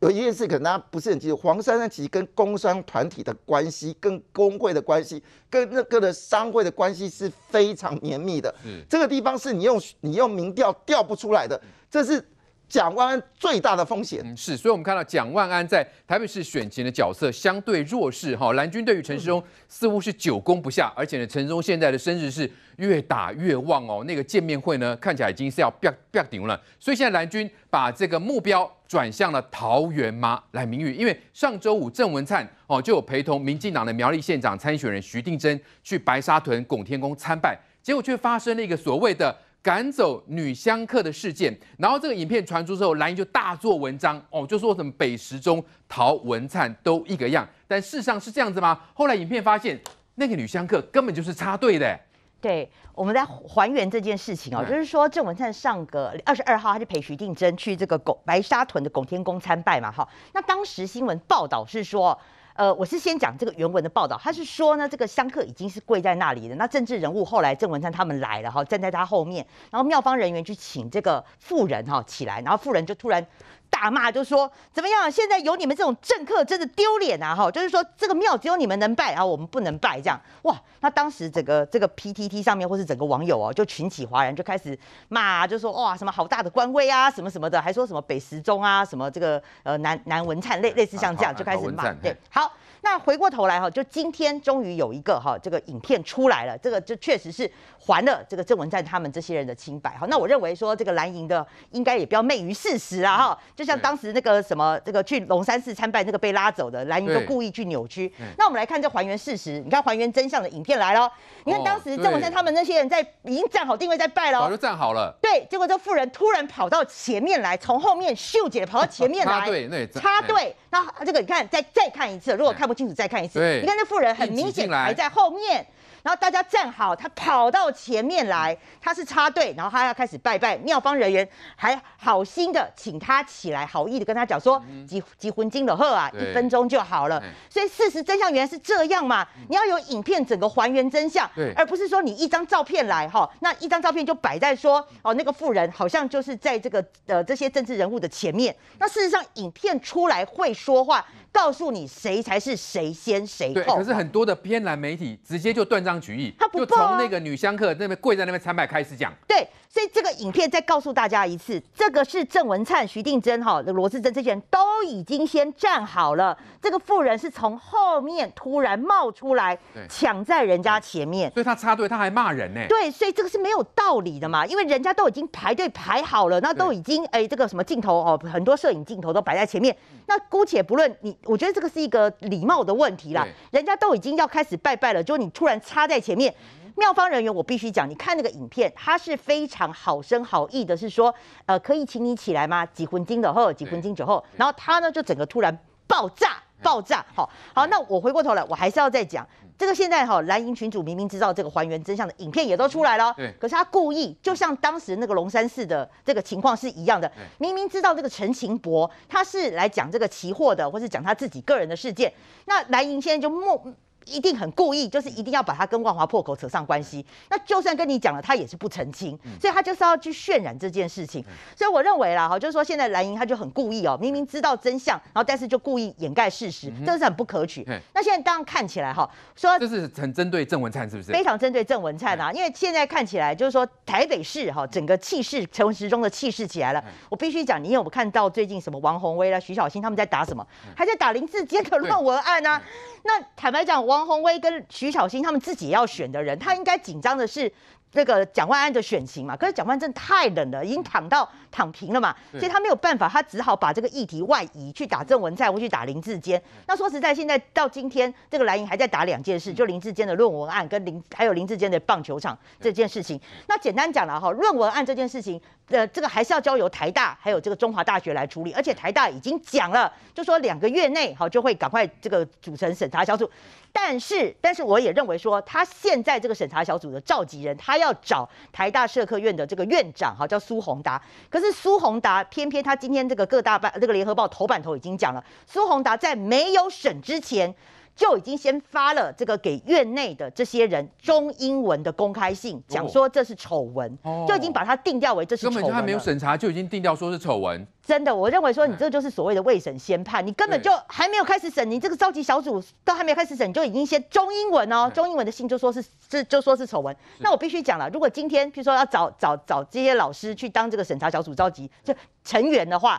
有一件事可能大家不是很清楚，黄珊珊其实跟工商团体的关系、跟工会的关系、跟那个的商会的关系是非常黏密的。这个地方是你用你用民调调不出来的，这是。蒋万安最大的风险是，所以，我们看到蒋万安在台北市选情的角色相对弱势哈。蓝军对于陈世忠似乎是久攻不下，而且呢，陈世中现在的生日是越打越旺哦。那个见面会呢，看起来已经是要飙飙顶了。所以现在蓝军把这个目标转向了桃园吗？来，明宇，因为上周五郑文灿哦就有陪同民进党的苗栗县长参选人徐定珍去白沙屯拱天宫参拜，结果却发生了一个所谓的。赶走女香客的事件，然后这个影片传出之后，蓝营就大做文章，哦，就说什么北时中陶文灿都一个样，但事实上是这样子吗？后来影片发现，那个女香客根本就是插队的。对，我们在还原这件事情哦，就是说郑文灿上个二十二号，他就陪徐定珍去这个拱白沙屯的拱天宫参拜嘛，哈，那当时新闻报道是说。呃，我是先讲这个原文的报道，他是说呢，这个香客已经是跪在那里了。那政治人物后来郑文灿他们来了哈，站在他后面，然后庙方人员去请这个妇人哈起来，然后妇人就突然。大骂就说怎么样？现在有你们这种政客，真的丢脸啊！哈，就是说这个庙只有你们能拜啊，我们不能拜这样。哇，那当时整个这个 PTT 上面或是整个网友哦，就群起哗然，就开始骂，就说哇什么好大的官威啊，什么什么的，还说什么北时中啊，什么这个呃南南文灿类类似像这样就开始骂。对，好，那回过头来哈，就今天终于有一个哈这个影片出来了，这个就确实是还了这个郑文灿他们这些人的清白。哈。那我认为说这个蓝营的应该也不要昧于事实啊哈。就像当时那个什么，这个去龙山寺参拜，那个被拉走的，蓝云都故意去扭曲。那我们来看这还原事实，你看还原真相的影片来了。你看当时郑文山他们那些人在已经站好定位在拜喽，早就站好了。对，结果这妇人突然跑到前面来，从后面秀姐跑到前面来，插队。那这个你看再再看一次，如果看不清楚再看一次。对，你看那妇人很明显还在后面。然后大家站好，他跑到前面来，他是插队，然后他要开始拜拜。庙方人员还好心的请他起来，好意的跟他讲说，几几魂金的鹤啊，一分钟就好了。所以事实真相原来是这样嘛？你要有影片整个还原真相，而不是说你一张照片来哈，那一张照片就摆在说哦，那个妇人好像就是在这个呃这些政治人物的前面。那事实上，影片出来会说话。告诉你谁才是谁先谁后。对，可是很多的偏男媒体直接就断章取义，他不就从那个女香客那边跪在那边参拜开始讲。对，所以这个影片再告诉大家一次，这个是郑文灿、徐定珍、哈、罗志珍这些人都已经先站好了，这个妇人是从后面突然冒出来抢在人家前面，所以他插队，他还骂人呢。对，所以这个是没有道理的嘛，因为人家都已经排队排好了，那都已经哎这个什么镜头哦，很多摄影镜头都摆在前面，那姑且不论你。我觉得这个是一个礼貌的问题啦，人家都已经要开始拜拜了，就你突然插在前面。妙方人员，我必须讲，你看那个影片，他是非常好声好意的，是说，呃，可以请你起来吗？几分惊的呵，几分惊之后，然后他呢就整个突然爆炸。爆炸，好好，那我回过头来，我还是要再讲这个。现在哈，蓝营群主明明知道这个还原真相的影片也都出来了，对，可是他故意，就像当时那个龙山寺的这个情况是一样的，明明知道这个陈情博他是来讲这个期货的，或是讲他自己个人的事件，那蓝营现在就默。一定很故意，就是一定要把他跟万华破口扯上关系。那就算跟你讲了，他也是不澄清，所以他就是要去渲染这件事情。所以我认为啦，哈，就是说现在蓝营他就很故意哦，明明知道真相，然后但是就故意掩盖事实，这是很不可取。那现在当然看起来哈，说这是很针对郑文灿是不是？非常针对郑文灿啊，因为现在看起来就是说台北市哈，整个气势陈时中的气势起来了。我必须讲，你因为我看到最近什么王宏威啦、徐小新他们在打什么，还在打林志坚的论文案啊。那坦白讲，我。王宏威跟徐小新，他们自己要选的人，他应该紧张的是那个蒋万安的选情嘛？可是蒋万正太冷了，已经躺到躺平了嘛，所以他没有办法，他只好把这个议题外移，去打郑文灿，或去打林志坚。那说实在，现在到今天，这个蓝营还在打两件事，就林志坚的论文案跟林，还有林志坚的棒球场这件事情。那简单讲了哈，论文案这件事情，呃，这个还是要交由台大还有这个中华大学来处理，而且台大已经讲了，就说两个月内哈就会赶快这个组成审查小组。但是，但是我也认为说，他现在这个审查小组的召集人，他要找台大社科院的这个院长，哈，叫苏宏达。可是苏宏达偏偏他今天这个各大办这个联合报头版头已经讲了，苏宏达在没有审之前。就已经先发了这个给院内的这些人中英文的公开信，讲说这是丑闻，就已经把它定掉为这是。根本就还没有审查就已经定掉说是丑闻。真的，我认为说你这就是所谓的未审先判，你根本就还没有开始审，你这个召集小组都还没有开始审就已经先中英文哦，中英文的信就说是这就说是丑闻。那我必须讲了，如果今天譬如说要找找找这些老师去当这个审查小组召集就成员的话。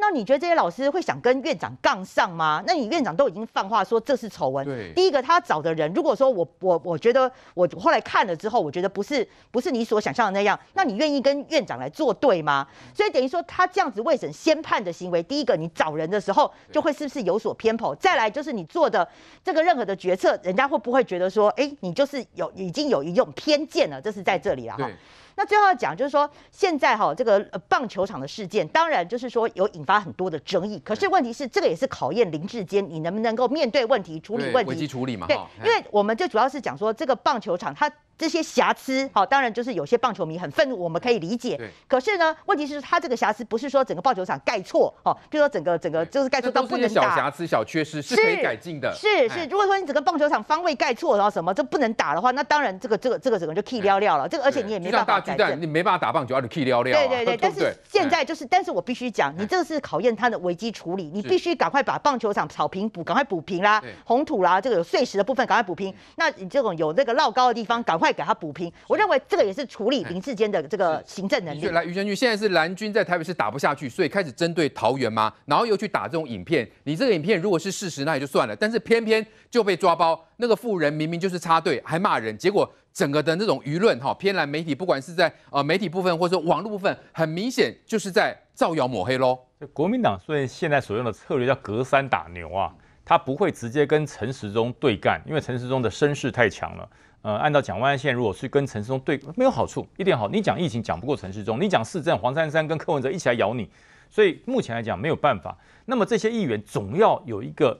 那你觉得这些老师会想跟院长杠上吗？那你院长都已经放话说这是丑闻。对，第一个他找的人，如果说我我我觉得我后来看了之后，我觉得不是不是你所想象的那样。那你愿意跟院长来作对吗？所以等于说他这样子未审先判的行为，第一个你找人的时候就会是不是有所偏颇？再来就是你做的这个任何的决策，人家会不会觉得说，哎，你就是有已经有一种偏见了？这是在这里了哈。那最后要讲就是说，现在哈这个棒球场的事件，当然就是说有引发很多的争议。可是问题是，这个也是考验林志坚，你能不能够面对问题、处理问题、危机处理嘛？对，因为我们就主要是讲说这个棒球场它。这些瑕疵，好，当然就是有些棒球迷很愤怒，我们可以理解。可是呢，问题是他这个瑕疵不是说整个棒球场盖错，哦，就是说整个整个就是盖错都不能打。小瑕疵、小缺失是可以改进的。是是，如果说你整个棒球场方位盖错，然后什么这不能打的话，那当然这个这个这个整个就 key 撩撩了。这个而且你也没办法改正。你没办法打棒球，你就 y 撩撩。对对 对，但是现在就是，但是我必须讲，你这个是考验他的危机处理，你必须赶快把棒球场草坪补，赶快补平啦，红土啦，这个有碎石的部分赶快补平。那你这种有那个落高的地方，赶快。给他补平，我认为这个也是处理林志坚的这个行政能力。来，余声军，现在是蓝军在台北是打不下去，所以开始针对桃园吗？然后又去打这种影片。你这个影片如果是事实，那也就算了。但是偏偏就被抓包，那个富人明明就是插队还骂人，结果整个的那种舆论哈，偏蓝媒体不管是在呃媒体部分或者说网络部分，很明显就是在造谣抹黑喽。国民党所以现在所用的策略叫隔山打牛啊，他不会直接跟陈时中对干，因为陈时中的声势太强了。呃，按照蒋万岸线，如果是跟陈世忠对，没有好处一点好。你讲疫情讲不过陈世忠，你讲市政黄珊珊跟柯文哲一起来咬你，所以目前来讲没有办法。那么这些议员总要有一个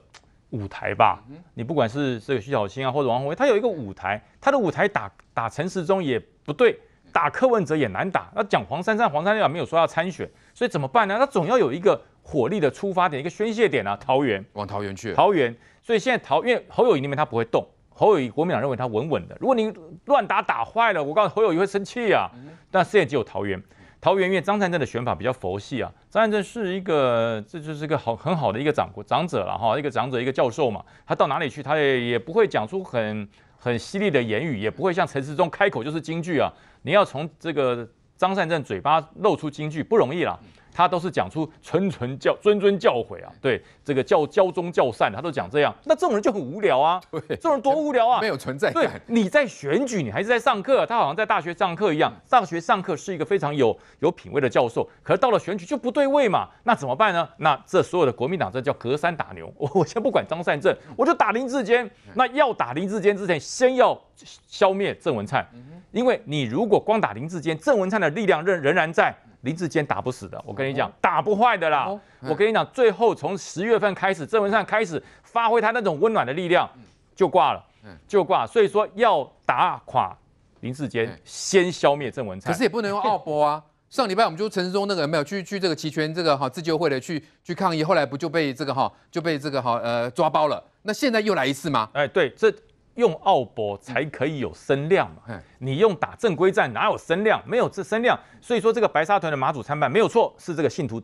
舞台吧？你不管是这个徐小青啊，或者王宏威，他有一个舞台，他的舞台打打陈世忠也不对，打柯文哲也难打。那讲黄珊珊，黄珊珊没有说要参选，所以怎么办呢？他总要有一个火力的出发点，一个宣泄点啊。桃园，往桃园去。桃园，所以现在桃，因为侯友谊那边他不会动。侯友谊，国民党认为他稳稳的。如果你乱打打坏了，我告诉侯友谊会生气啊。但事在只有桃园，桃园为张善政的选法比较佛系啊。张善政是一个，这就是一个好很好的一个长长者了哈，一个长者，一个教授嘛。他到哪里去，他也也不会讲出很很犀利的言语，也不会像陈时中开口就是金句啊。你要从这个张善政嘴巴露出金句不容易了。他都是讲出纯纯教、谆谆教诲啊，对这个教教忠教善，他都讲这样，那这种人就很无聊啊。对，这种人多无聊啊，没有存在。对，你在选举，你还是在上课，他好像在大学上课一样。大学上课是一个非常有有品位的教授，可是到了选举就不对位嘛，那怎么办呢？那这所有的国民党这叫隔山打牛。我 我先不管张善政，我就打林志坚。那要打林志坚之前，先要消灭郑文灿，因为你如果光打林志坚，郑文灿的力量仍仍然在。林志坚打不死的，我跟你讲，打不坏的啦。我跟你讲，最后从十月份开始，郑文灿开始发挥他那种温暖的力量，就挂了，就挂。所以说要打垮林志坚，先消灭郑文灿。可是也不能用奥博啊。上礼拜我们就陈世中那个没有去去这个齐全这个哈自救会的去去抗议，后来不就被这个哈就被这个哈呃抓包了。那现在又来一次吗？哎，对这。用奥博才可以有声量嘛？你用打正规战哪有声量？没有这声量，所以说这个白沙屯的马祖参拜没有错，是这个信徒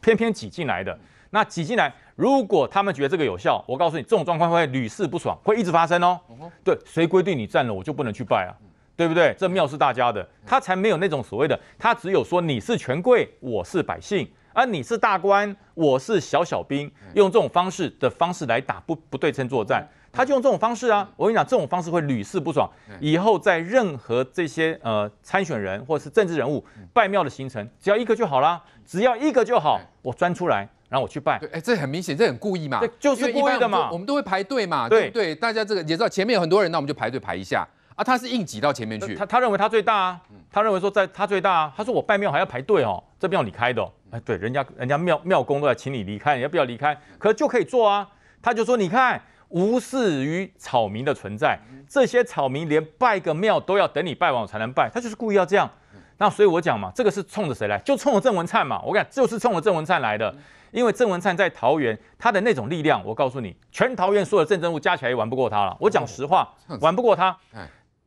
偏偏挤进来的。那挤进来，如果他们觉得这个有效，我告诉你，这种状况会屡试不爽，会一直发生哦。对，谁规定你占了我就不能去拜啊？对不对？这庙是大家的，他才没有那种所谓的，他只有说你是权贵，我是百姓；而你是大官，我是小小兵，用这种方式的方式来打不不对称作战。他就用这种方式啊！我跟你讲，这种方式会屡试不爽。以后在任何这些呃参选人或者是政治人物拜庙的行程，只要一个就好啦，只要一个就好，我钻出来，然后我去拜。哎，这很明显，这很故意嘛，就是故意的嘛。我们都会排队嘛，对不对？大家这个也知道前面有很多人，那我们就排队排一下啊。他是硬挤到前面去，他他认为他最大，啊，他认为说在他最大，啊，他说我拜庙还要排队哦，这庙你开的，哎，对，人家人家庙庙公都要请你离开，你要不要离开？可就可以做啊，他就说你看。无视于草民的存在，这些草民连拜个庙都要等你拜完才能拜，他就是故意要这样。那所以我讲嘛，这个是冲着谁来？就冲着郑文灿嘛。我讲就是冲着郑文灿来的，因为郑文灿在桃园，他的那种力量，我告诉你，全桃园所有的正政府加起来也玩不过他了。我讲实话，玩不过他。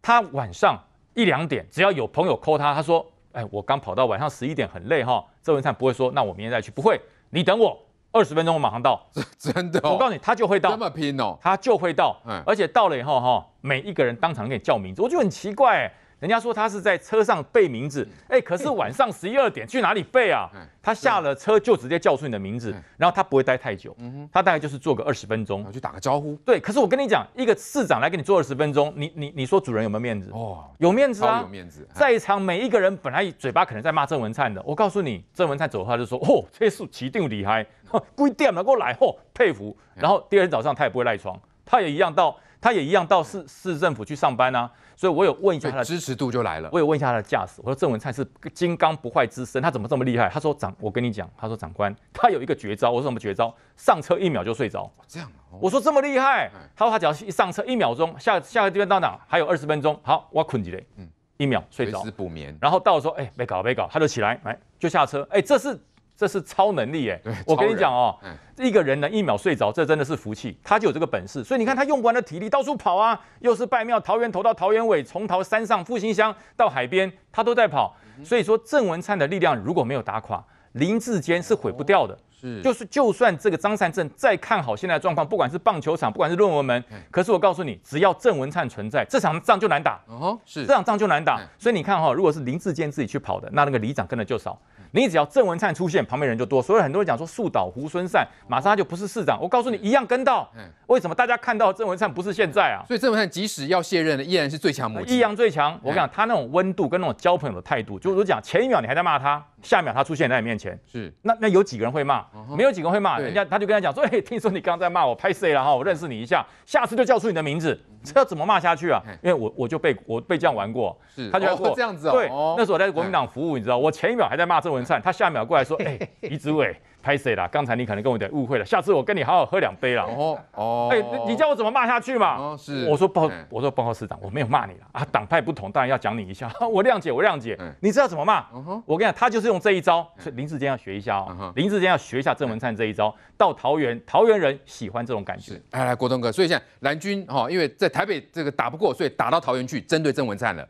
他晚上一两点，只要有朋友扣他，他说：“哎，我刚跑到晚上十一点，很累哈。”郑文灿不会说：“那我明天再去。”不会，你等我。二十分钟我马上到，真的，我告诉你，他就会到，这么拼哦，他就会到，而且到了以后哈，每一个人当场给你叫名字，我就很奇怪。人家说他是在车上背名字，哎，可是晚上十一二点去哪里背啊？他下了车就直接叫出你的名字，然后他不会待太久，他大概就是坐个二十分钟，去打个招呼。对，可是我跟你讲，一个市长来跟你坐二十分钟，你你你说主人有没有面子？哦，有面子，啊，有面子。在场每一个人本来嘴巴可能在骂郑文灿的，我告诉你，郑文灿走的话就说：哦，这树奇真厉害，鬼 点子给我来，哦，佩服。然后第二天早上他也不会赖床，他也一样到。他也一样到市市政府去上班啊，所以我有问一下他的支持度就来了。我有问一下他的驾驶，我说郑文灿是金刚不坏之身，他怎么这么厉害？他说长，我跟你讲，他说长官，他有一个绝招。我说什么绝招？上车一秒就睡着。这样哦。我说这么厉害。他说他只要一上车一秒钟，下下个地方到哪还有二十分钟，好我困起来，嗯，一秒睡着，补眠。然后到了说，哎，没搞没搞，他就起来来就下车，哎，这是。这是超能力耶！我跟你讲哦，一个人能一秒睡着，这真的是福气，他就有这个本事。所以你看他用不完的体力，到处跑啊，又是拜庙桃园，头到桃园尾，从桃山上复兴乡到海边，他都在跑。所以说郑文灿的力量如果没有打垮林志坚，是毁不掉的。就是，就算这个张善政再看好现在的状况，不管是棒球场，不管是论文门，可是我告诉你，只要郑文灿存在，这场仗就难打。是，这场仗就难打。所以你看哈，如果是林志坚自己去跑的，那那个里长跟的就少。你只要郑文灿出现，旁边人就多。所以很多人讲说树倒猢狲散，马上就不是市长。我告诉你，一样跟到。为什么大家看到郑文灿不是现在啊？所以郑文灿即使要卸任了，依然是最强模式。阳最强，我讲他那种温度跟那种交朋友的态度，就是讲前一秒你还在骂他，下一秒他出现在你面前，是，那那有几个人会骂？没有几个会骂人家，他就跟他讲说：“哎，听说你刚刚在骂我拍谁了哈？我认识你一下，下次就叫出你的名字，这要怎么骂下去啊？因为我我就被我被这样玩过，是，他就说 这样子对，那时候我在国民党服务，你知道，我前一秒还在骂郑文灿，他下一秒过来说：哎，李子伟。”拍谁啦？刚才你可能跟我有点误会了，下次我跟你好好喝两杯啦。哦哦，哎，你叫我怎么骂下去嘛？是，我说报，我说报告市长，我没有骂你啦。啊。党派不同，当然要讲你一下，我谅解，我谅解。你知道怎么骂？我跟你讲，他就是用这一招，林志坚要学一下哦。林志坚要学一下郑文灿这一招，到桃园，桃园人喜欢这种感觉。哎，国东哥，所以现在蓝军哈，因为在台北这个打不过，所以打到桃园去针对郑文灿了。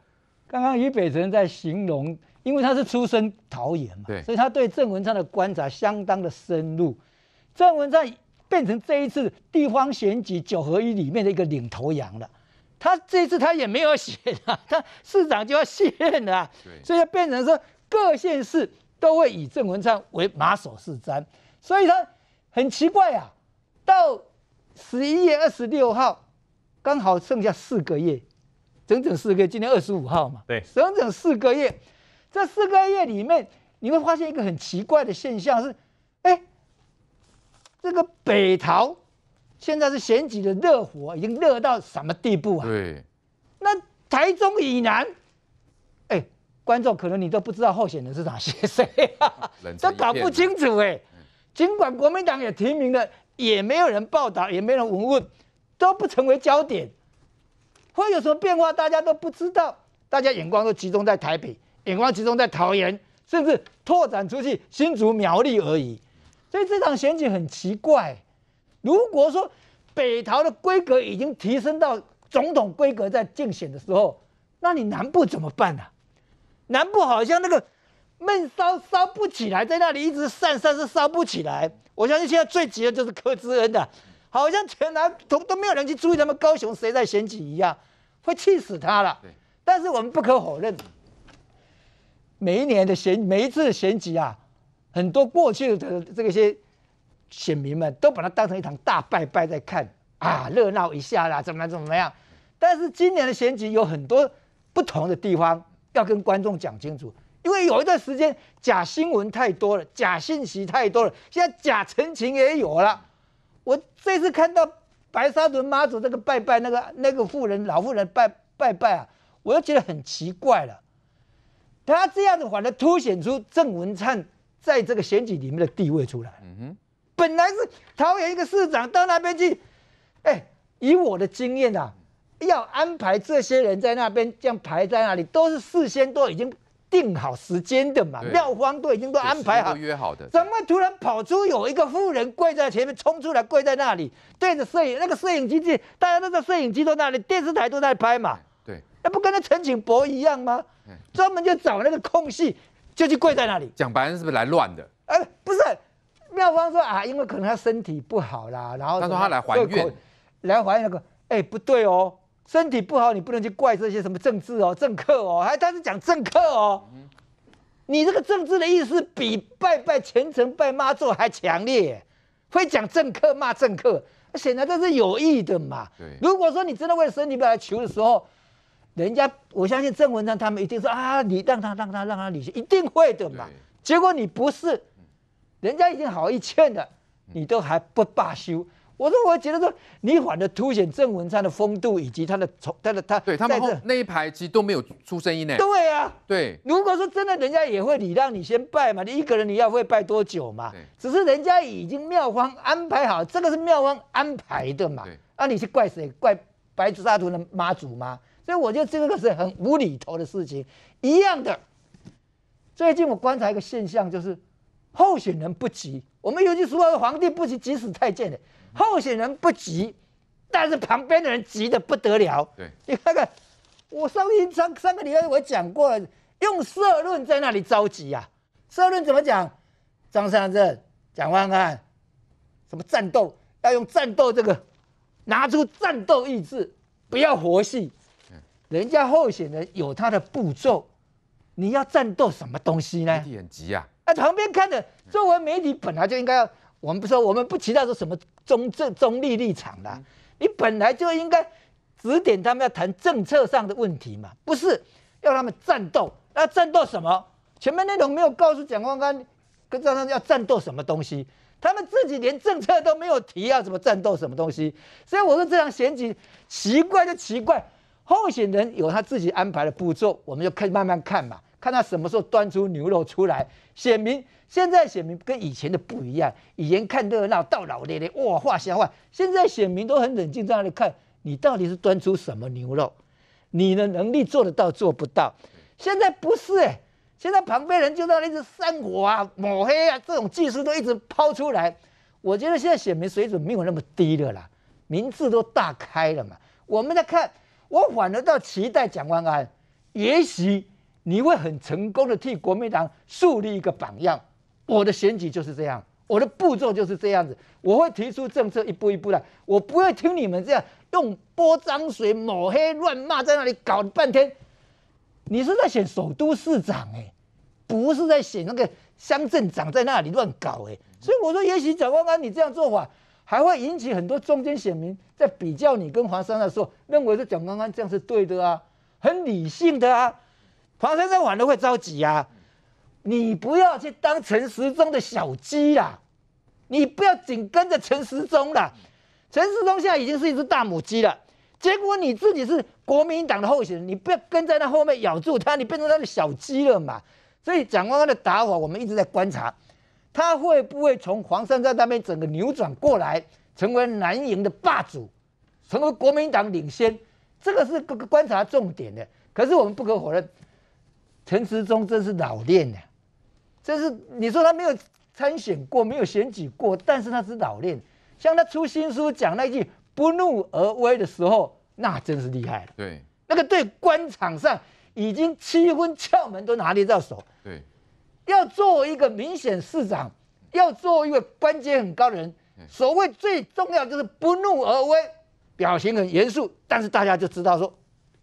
刚刚余北辰在形容。因为他是出身桃园嘛，所以他对郑文灿的观察相当的深入。郑文灿变成这一次地方选举九合一里面的一个领头羊了。他这一次他也没有选啊，他市长就要卸任了，所以就变成说各县市都会以郑文灿为马首是瞻。所以他很奇怪啊，到十一月二十六号，刚好剩下四个月，整整四个月，今天二十五号嘛，对，整整四个月。这四个月里面，你会发现一个很奇怪的现象是，哎，这个北桃现在是掀起的热火，已经热到什么地步啊？对。那台中以南，哎，观众可能你都不知道候选人是哪些谁，都搞不清楚哎。尽管国民党也提名了，也没有人报道，也没有人问，都不成为焦点。会有什么变化，大家都不知道。大家眼光都集中在台北。眼光集中在桃园，甚至拓展出去新竹、苗栗而已。所以这场选举很奇怪。如果说北桃的规格已经提升到总统规格，在竞选的时候，那你南部怎么办呢？南部好像那个闷烧烧不起来，在那里一直散散是烧不起来。我相信现在最急的就是柯志恩的，好像全南都都没有人去注意他们高雄谁在选举一样，会气死他了。但是我们不可否认。每一年的选，每一次的选举啊，很多过去的这个些选民们都把它当成一场大拜拜在看啊，热闹一下啦，怎么怎么样？但是今年的选举有很多不同的地方要跟观众讲清楚，因为有一段时间假新闻太多了，假信息太多了，现在假陈情也有了。我这次看到白沙屯妈祖这个拜拜，那个那个妇人老妇人拜拜拜啊，我就觉得很奇怪了。他这样子反而凸显出郑文灿在这个选举里面的地位出来。嗯哼，本来是桃园一个市长到那边去，哎，以我的经验呐，要安排这些人在那边这样排在那里，都是事先都已经定好时间的嘛，庙方都已经都安排好，约好的。怎么突然跑出有一个富人跪在前面冲出来跪在那里，对着摄影那个摄影机，大家都在摄影机都那里，电视台都在拍嘛。对，那不跟那陈景博一样吗？专门就找那个空隙，就去跪在那里。蒋白恩是不是来乱的？呃，不是，妙芳说啊，因为可能他身体不好啦，然后他说他来还愿，来还那个。哎，不对哦，身体不好你不能去怪这些什么政治哦，政客哦，还他是讲政客哦。嗯，你这个政治的意思比拜拜虔诚拜妈祖还强烈，会讲政客骂政客，显然这是有意的嘛。如果说你真的为了身体来求的时候。人家我相信郑文昌他们一定说啊，你让他让他让他你先，一定会的嘛。结果你不是，人家已经好一欠了，你都还不罢休。我说我觉得说你反而凸显郑文昌的风度以及他的从他的他，对他们后那一排其实都没有出声音呢。对啊，对。如果说真的，人家也会礼让你先拜嘛，你一个人你要会拜多久嘛？只是人家已经妙方安排好，这个是妙方安排的嘛？啊，你是怪谁？怪白族阿图的妈祖吗？所以我觉得这个是很无厘头的事情，一样的。最近我观察一个现象，就是候选人不急。我们有句俗话说：“皇帝不急急死太监的。”候选人不急，但是旁边的人急的不得了。对，你看看，我上一上上个礼拜我讲过，用社论在那里着急啊。社论怎么讲？张三政、蒋万安，什么战斗要用战斗这个，拿出战斗意志，不要活戏。人家候选人有他的步骤，你要战斗什么东西呢？媒体很急啊！啊，旁边看着，作为媒体本来就应该要，我们不说，我们不期待说什么中正中立立场啦。你本来就应该指点他们要谈政策上的问题嘛，不是要他们战斗？那战斗什么？前面内容没有告诉蒋光干跟张三要战斗什么东西，他们自己连政策都没有提要怎么战斗什么东西？所以我说这场选举奇怪就奇怪。候选人有他自己安排的步骤，我们就看慢慢看嘛，看他什么时候端出牛肉出来。选民现在选民跟以前的不一样，以前看热闹到老咧咧哇话瞎话。现在选民都很冷静在那里看，你到底是端出什么牛肉，你的能力做得到做不到？现在不是哎，现在旁边人就在那里一直散火啊、抹黑啊，这种技术都一直抛出来。我觉得现在选民水准没有那么低的啦，名字都大开了嘛，我们在看。我反而倒期待蒋万安，也许你会很成功的替国民党树立一个榜样。我的选举就是这样，我的步骤就是这样子。我会提出政策一步一步来，我不会听你们这样用泼脏水、抹黑、乱骂，在那里搞半天。你是在选首都市长哎，不是在选那个乡镇长，在那里乱搞哎。所以我说，也许蒋万安你这样做法。还会引起很多中间选民在比较你跟黄山的时候，认为是蒋光安这样是对的啊，很理性的啊。黄山再晚都会着急啊。你不要去当陈时中的小鸡啦，你不要紧跟着陈时中啦。陈时中现在已经是一只大母鸡了，结果你自己是国民党的候选人，你不要跟在那后面咬住他，你变成他的小鸡了嘛。所以蒋光安的打法，我们一直在观察。他会不会从黄山站那边整个扭转过来，成为南营的霸主，成为国民党领先？这个是观察重点的。可是我们不可否认，陈时中真是老练的。这是你说他没有参选过，没有选举过，但是他是老练。像他出新书讲那句“不怒而威”的时候，那真是厉害了。对，那个对官场上已经七分窍门都拿捏到手。对。要做一个明显市长，要做一个官阶很高的人。所谓最重要就是不怒而威，表情很严肃，但是大家就知道说，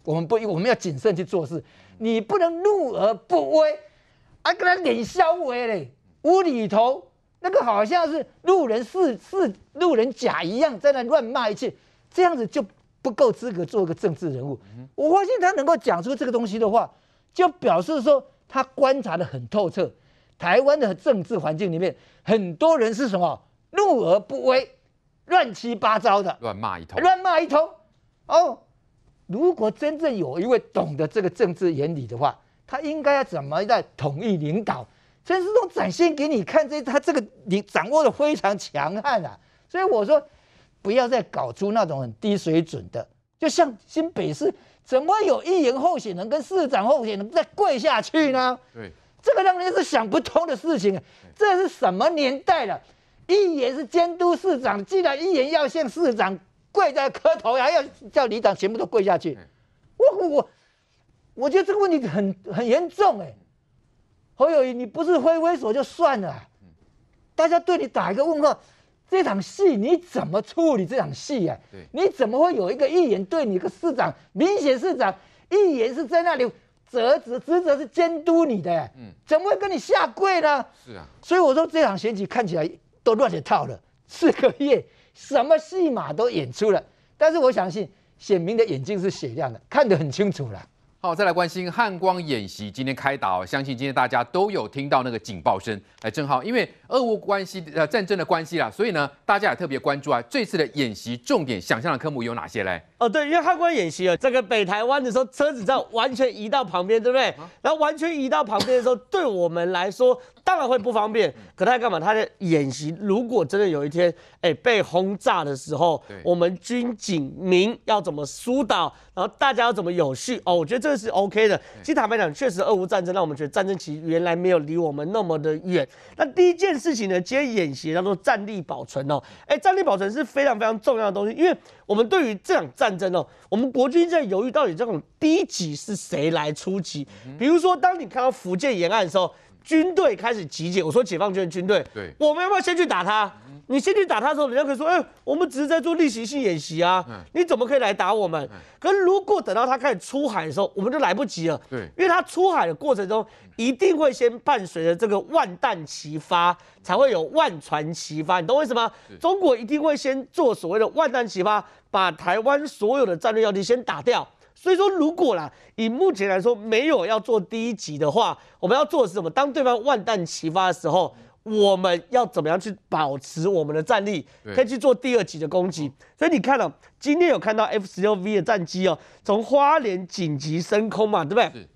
我们不，我们要谨慎去做事。你不能怒而不威，还跟他脸笑威嘞，无厘头。那个好像是路人是是路人甲一样，在那乱骂一气，这样子就不够资格做一个政治人物。我发现他能够讲出这个东西的话，就表示说。他观察的很透彻，台湾的政治环境里面，很多人是什么怒而不威，乱七八糟的，乱骂一通，乱骂一通。哦，如果真正有，一位懂得这个政治原理的话，他应该要怎么在统一领导？陈世忠展现给你看，这他这个你掌握的非常强悍啊。所以我说，不要再搞出那种很低水准的，就像新北市。怎么有一言候选人跟市长候选人再跪下去呢？对，这个让然是想不通的事情。这是什么年代了？议员是监督市长，既然议员要向市长跪在磕头还要叫里长全部都跪下去，我我我觉得这个问题很很严重哎。侯友谊，你不是挥挥手就算了，大家对你打一个问号。这场戏你怎么处理这场戏？哎，对，你怎么会有一个议员对你一个市长，明显市长议员是在那里职责，职责是监督你的，嗯，怎么会跟你下跪呢？是啊，所以我说这场选举看起来都乱了套了，四个月什么戏码都演出了，但是我相信选民的眼睛是雪亮的，看得很清楚了。好，再来关心汉光演习今天开打哦，相信今天大家都有听到那个警报声。哎，正好因为俄乌关系、呃战争的关系啦，所以呢，大家也特别关注啊，这次的演习重点想象的科目有哪些嘞？哦，对，因为汉光演习啊，这个北台湾的时候车子在完全移到旁边，对不对？然后完全移到旁边的时候，对我们来说当然会不方便。可他干嘛？他的演习如果真的有一天，哎，被轰炸的时候，我们军警民要怎么疏导？然后大家要怎么有序？哦，我觉得这个是 OK 的。其实坦白讲，确实俄乌战争让我们觉得战争其实原来没有离我们那么的远。那第一件事情呢，今天演习叫做战力保存哦。哎，战力保存是非常非常重要的东西，因为我们对于这场战。战争哦，我们国军在犹豫到底这种低级是谁来出击？比如说，当你看到福建沿岸的时候，军队开始集结。我说解放军军队，我们要不要先去打他？你先去打他的时候，人家可以说：“哎，我们只是在做例行性演习啊，你怎么可以来打我们？”可如果等到他开始出海的时候，我们就来不及了。对，因为他出海的过程中，一定会先伴随着这个万弹齐发，才会有万船齐发。你懂为什么？中国一定会先做所谓的万弹齐发，把台湾所有的战略要地先打掉。所以说，如果啦，以目前来说没有要做第一集的话，我们要做的是什么？当对方万弹齐发的时候。我们要怎么样去保持我们的战力，可以去做第二级的攻击？所以你看了，今天有看到 F 十六 V 的战机哦，从花莲紧急升空嘛，对不对？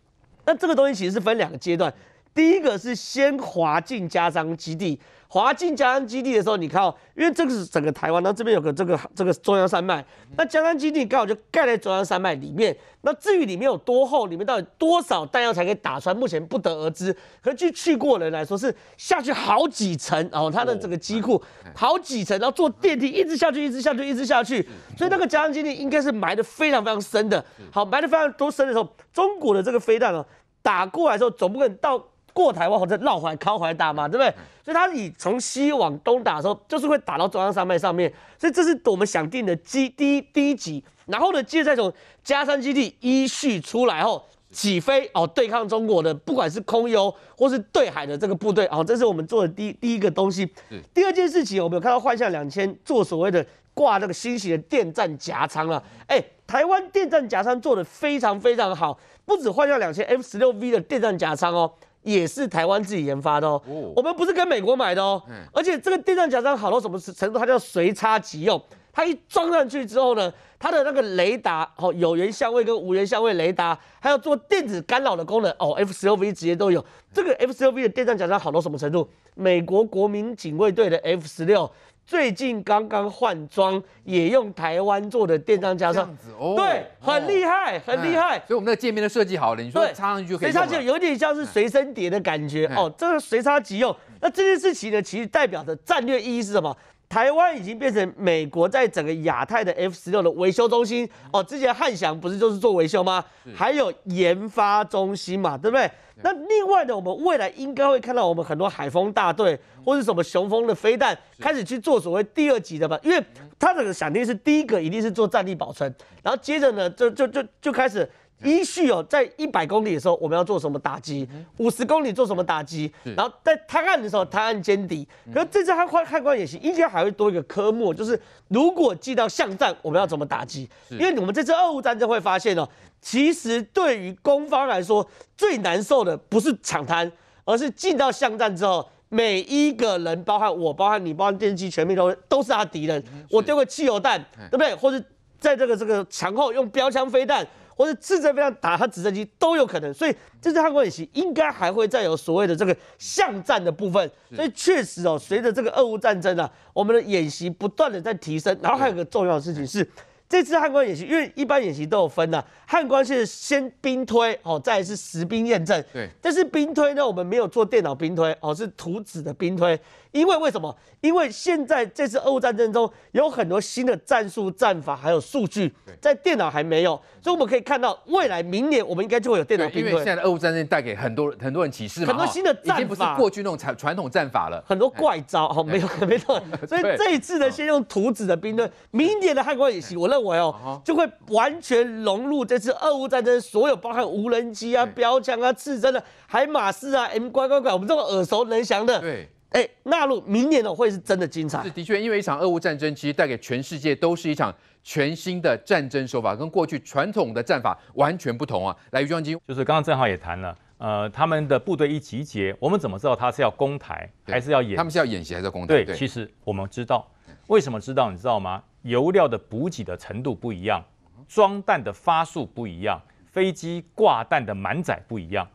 那这个东西其实是分两个阶段。第一个是先滑进加商基地，滑进加商基地的时候，你看哦，因为这个是整个台湾，那这边有个这个这个中央山脉，那加山基地刚好就盖在中央山脉里面。那至于里面有多厚，里面到底多少弹药才可以打穿，目前不得而知。可是据去过的人来说，是下去好几层，然后它的这个机库好几层，然后坐电梯一直下去，一直下去，一直下去。所以那个加商基地应该是埋的非常非常深的。好，埋的非常多深的时候，中国的这个飞弹哦，打过来之时候总不可能到。过台湾或者绕环、靠环打嘛，对不对？所以它以从西往东打的时候，就是会打到中央山脉上面。所以这是我们想定的基第一第一级。然后呢，接着再从加山基地依序出来后起飞哦，对抗中国的不管是空优或是对海的这个部队哦，这是我们做的第第一个东西。第二件事情，我们有看到幻象两千做所谓的挂那个新型的电站夹舱了。哎，台湾电站夹舱做的非常非常好，不止幻象两千 F 十六 V 的电站夹舱哦。也是台湾自己研发的哦，我们不是跟美国买的哦，而且这个电战甲装好到什么程度？它叫随插即用，它一装上去之后呢，它的那个雷达哦，有源相位跟无源相位雷达，还有做电子干扰的功能哦，F 十六 V 直接都有。这个 F 十六 V 的电战甲装好到什么程度？美国国民警卫队的 F 十六。最近刚刚换装，也用台湾做的电商加上，哦，对，很厉害，很厉害。所以我们那个界面都设计好了，你说插上去就可以，所以它就有点像是随身碟的感觉哦，这个随插即用。那这件事情呢，其实代表的战略意义是什么？台湾已经变成美国在整个亚太的 F 十六的维修中心哦，之前汉翔不是就是做维修吗？还有研发中心嘛，对不对？那另外呢，我们未来应该会看到我们很多海风大队或者什么雄风的飞弹开始去做所谓第二级的吧，因为这个想定是第一个一定是做战力保存，然后接着呢就就就就开始。依序哦，在一百公里的时候我们要做什么打击？五十公里做什么打击？然后在探案的时候，探案歼敌。可是这次他开开过演习，应该还会多一个科目，就是如果进到巷战，我们要怎么打击？因为我们这次二乌战争会发现哦，其实对于攻方来说，最难受的不是抢滩，而是进到巷战之后，每一个人，包含我，包含你，包含电机，全面都都是他敌人。我丢个汽油弹，对不对？或者在这个这个墙后用标枪、飞弹。或者直升飞机上打他直升机都有可能，所以这次汉光演习应该还会再有所谓的这个巷战的部分。所以确实哦，随着这个俄乌战争啊，我们的演习不断的在提升。然后还有个重要的事情是，这次汉光演习，因为一般演习都有分啊，汉光是先兵推哦，再是实兵验证。对，但是兵推呢，我们没有做电脑兵推哦，是图纸的兵推。因为为什么？因为现在这次俄乌战争中有很多新的战术战法，还有数据在电脑还没有，所以我们可以看到未来明年我们应该就会有电脑兵队。因为现在的俄乌战争带给很多很多人启示，很多新的战法已经不是过去那种传传统战法了，很多怪招哦，没有没错。所以这一次呢，先用图纸的兵队，明年的汉光演习，我认为哦，就会完全融入这次俄乌战争所有包含无人机啊、标枪啊、刺针的海马斯啊、M 怪怪怪，我们这种耳熟能详的。对。哎，纳入明年的会是真的精彩。是的确，因为一场俄乌战争，其实带给全世界都是一场全新的战争手法，跟过去传统的战法完全不同啊。来，余将军，就是刚刚正好也谈了，呃，他们的部队一集结，我们怎么知道他是要攻台，还是要演？他们是要演习还是攻台？对，其实我们知道，为什么知道？你知道吗？油料的补给的程度不一样，装弹的发数不一样，飞机挂弹的满载不一样，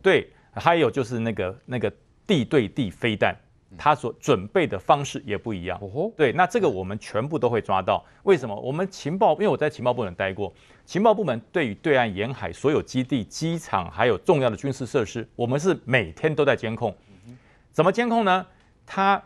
对，还有就是那个那个地对地飞弹。他所准备的方式也不一样，对，那这个我们全部都会抓到。为什么？我们情报，因为我在情报部门待过，情报部门对于对岸沿海所有基地、机场，还有重要的军事设施，我们是每天都在监控。怎么监控呢？他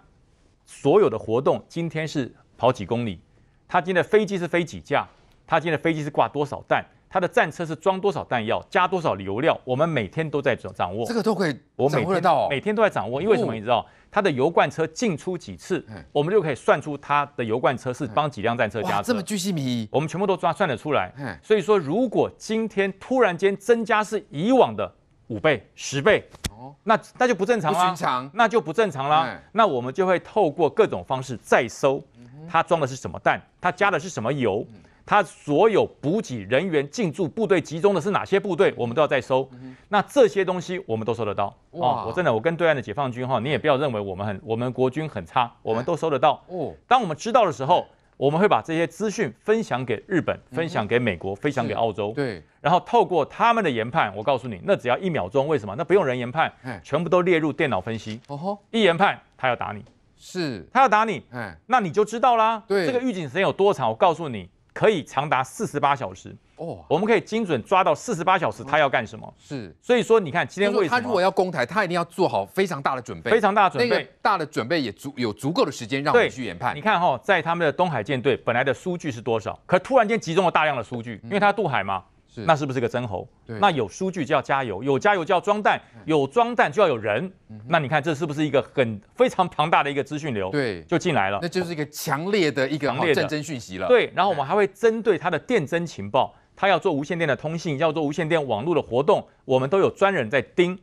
所有的活动，今天是跑几公里，他今天的飞机是飞几架，他今天的飞机是挂多少弹。它的战车是装多少弹药，加多少油料，我们每天都在掌掌握。这个都可以，我每天每天都在掌握。因为什么？你知道，它的油罐车进出几次，我们就可以算出它的油罐车是帮几辆战车加。这么巨细靡遗，我们全部都抓算得出来。所以说，如果今天突然间增加是以往的五倍、十倍，哦，那那就不正常了。常，那就不正常了。那我们就会透过各种方式再搜，它装的是什么弹，它加的是什么油。他所有补给人员进驻部队集中的是哪些部队？我们都要再收。那这些东西我们都收得到。哦，我真的，我跟对岸的解放军哈，你也不要认为我们很，我们国军很差，我们都收得到。哦，当我们知道的时候，我们会把这些资讯分享给日本，分享给美国，分享给澳洲。对。然后透过他们的研判，我告诉你，那只要一秒钟，为什么？那不用人研判，全部都列入电脑分析。哦吼，一研判他要打你，是他要打你，那你就知道啦。对，这个预警时间有多长？我告诉你。可以长达四十八小时哦，我们可以精准抓到四十八小时他要干什么？是，所以说你看今天为什么他如果要攻台，他一定要做好非常大的准备，非常大的准备，大的准备也足有足够的时间让我们去研判。你看哈，在他们的东海舰队本来的数据是多少？可突然间集中了大量的数据，因为他渡海嘛。那是不是个真猴？那有数据就要加油，有加油就要装弹，有装弹就要有人。那你看，这是不是一个很非常庞大的一个资讯流？对，就进来了，那就是一个强烈的一个战争讯息了。对，然后我们还会针对它的电侦情报，它要做无线电的通信，要做无线电网络的活动，我们都有专人在盯。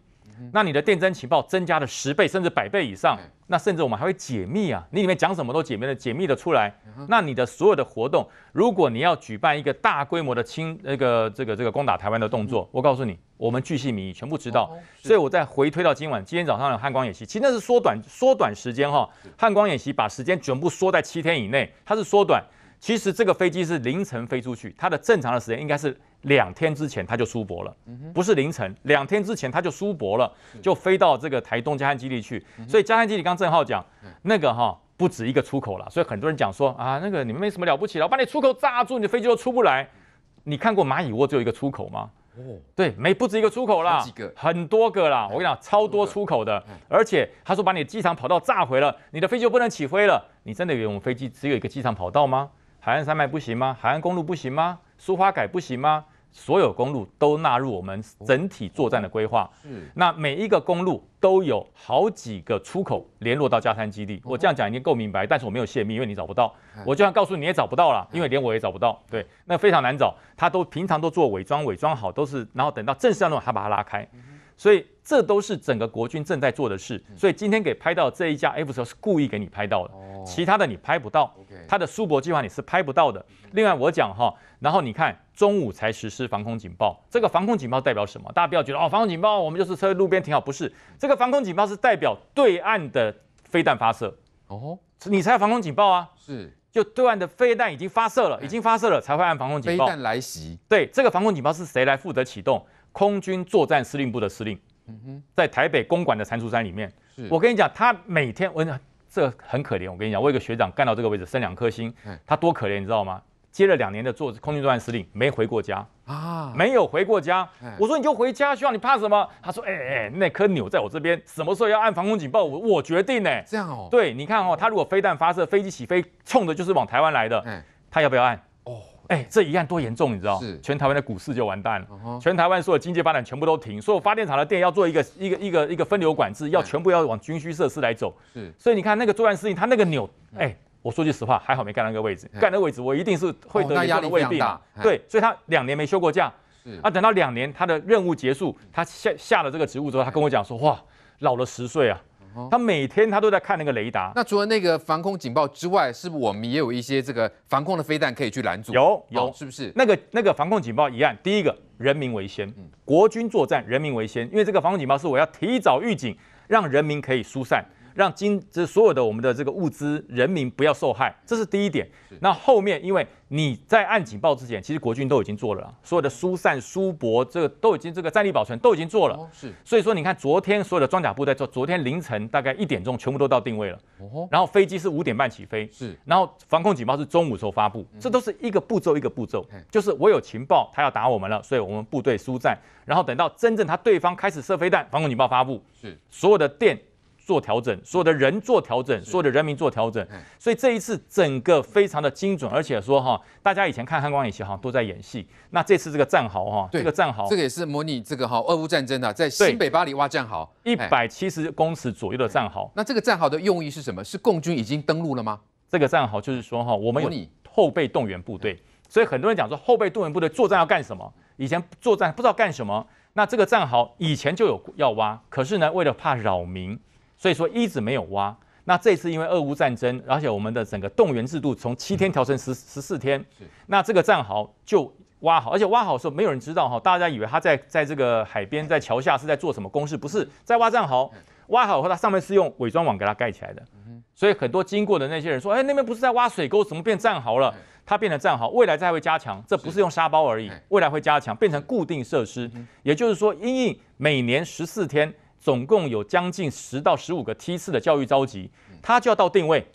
那你的电侦情报增加了十倍甚至百倍以上，那甚至我们还会解密啊，你里面讲什么都解密的解密的出来。那你的所有的活动，如果你要举办一个大规模的侵那个这个这个攻打台湾的动作，我告诉你，我们巨细靡遗全部知道。所以我再回推到今晚，今天早上的汉光演习，其实那是缩短缩短时间哈。汉光演习把时间全部缩在七天以内，它是缩短。其实这个飞机是凌晨飞出去，它的正常的时间应该是。两天之前他就出博了，不是凌晨，两天之前他就出博了，就飞到这个台东加汉基地去。所以加汉基地刚正浩讲，那个哈不止一个出口了。所以很多人讲说啊，那个你们没什么了不起了，我把你出口炸住，你的飞机都出不来。你看过蚂蚁窝只有一个出口吗？哦，对，没不止一个出口了，很多个啦。我跟你讲，超多出口的。而且他说把你机场跑道炸毁了，你的飞机就不能起飞了。你真的以为我们飞机只有一个机场跑道吗？海岸山脉不行吗？海岸公路不行吗？苏花改不行吗？所有公路都纳入我们整体作战的规划。嗯，那每一个公路都有好几个出口联络到加山基地。我这样讲已经够明白，但是我没有泄密，因为你找不到。我就算告诉你，也找不到了，因为连我也找不到。对，那非常难找，他都平常都做伪装，伪装好都是，然后等到正式上路，他把它拉开。所以。这都是整个国军正在做的事，所以今天给拍到这一架 F 车是故意给你拍到的，其他的你拍不到。他的苏博计划你是拍不到的。另外我讲哈，然后你看中午才实施防空警报，这个防空警报代表什么？大家不要觉得哦，防空警报我们就是车路边停好，不是。这个防空警报是代表对岸的飞弹发射。哦，你才防空警报啊？是，就对岸的飞弹已经发射了，已经发射了才会按防空警报。飞弹来袭。对，这个防空警报是谁来负责启动？空军作战司令部的司令。在台北公馆的蟾蜍山里面，我跟你讲，他每天我讲这很可怜，我跟你讲，我有个学长干到这个位置，升两颗星，他多可怜，你知道吗？接了两年的做空军作战司令，没回过家啊，没有回过家。我说你就回家需要你怕什么？他说，哎哎，那颗钮在我这边，什么时候要按防空警报，我我决定呢。这样哦，对，你看哦，他如果飞弹发射，飞机起飞，冲的就是往台湾来的，他要不要按？哎，这一案多严重，你知道？是，全台湾的股市就完蛋了，全台湾所有经济发展全部都停，所有发电厂的电要做一个一个一个一个分流管制，要全部要往军需设施来走。是，所以你看那个作案事情，他那个扭，哎，我说句实话，还好没干那个位置，干那个位置我一定是会得压的胃病。对，所以他两年没休过假，是啊，等到两年他的任务结束，他下下了这个职务之后，他跟我讲说，哇，老了十岁啊。他每天他都在看那个雷达。那除了那个防空警报之外，是不是我们也有一些这个防空的飞弹可以去拦阻？有有，是不是？那个那个防空警报一按，第一个人民为先，国军作战人民为先，因为这个防空警报是我要提早预警，让人民可以疏散。让今，这所有的我们的这个物资人民不要受害，这是第一点。那后面，因为你在按警报之前，其实国军都已经做了，所有的疏散、疏泊，这个都已经这个战力保存都已经做了。是，所以说你看，昨天所有的装甲部队做，昨天凌晨大概一点钟全部都到定位了。哦然后飞机是五点半起飞。是。然后防空警报是中午时候发布，这都是一个步骤一个步骤。就是我有情报，他要打我们了，所以我们部队疏散，然后等到真正他对方开始射飞弹，防空警报发布。是。所有的电。做调整，所有的人做调整，所有的人民做调整，所以这一次整个非常的精准，而且说哈，大家以前看汉光演习哈都在演戏，那这次这个战壕哈，这个战壕，这个也是模拟这个哈俄乌战争的，在新北巴黎挖战壕，一百七十公尺左右的战壕，那这个战壕的用意是什么？是共军已经登陆了吗？这个战壕就是说哈，我们有后备动员部队，所以很多人讲说后备动员部队作战要干什么？以前作战不知道干什么，那这个战壕以前就有要挖，可是呢，为了怕扰民。所以说一直没有挖，那这次因为俄乌战争，而且我们的整个动员制度从七天调成十十四天，那这个战壕就挖好，而且挖好的时候没有人知道哈，大家以为他在在这个海边在桥下是在做什么工事，不是在挖战壕，挖好后它上面是用伪装网给它盖起来的，所以很多经过的那些人说，哎，那边不是在挖水沟，怎么变战壕了？它变成战壕，未来再会加强，这不是用沙包而已，未来会加强变成固定设施，也就是说，因为每年十四天。总共有将近十到十五个梯次的教育召集，他就要到定位。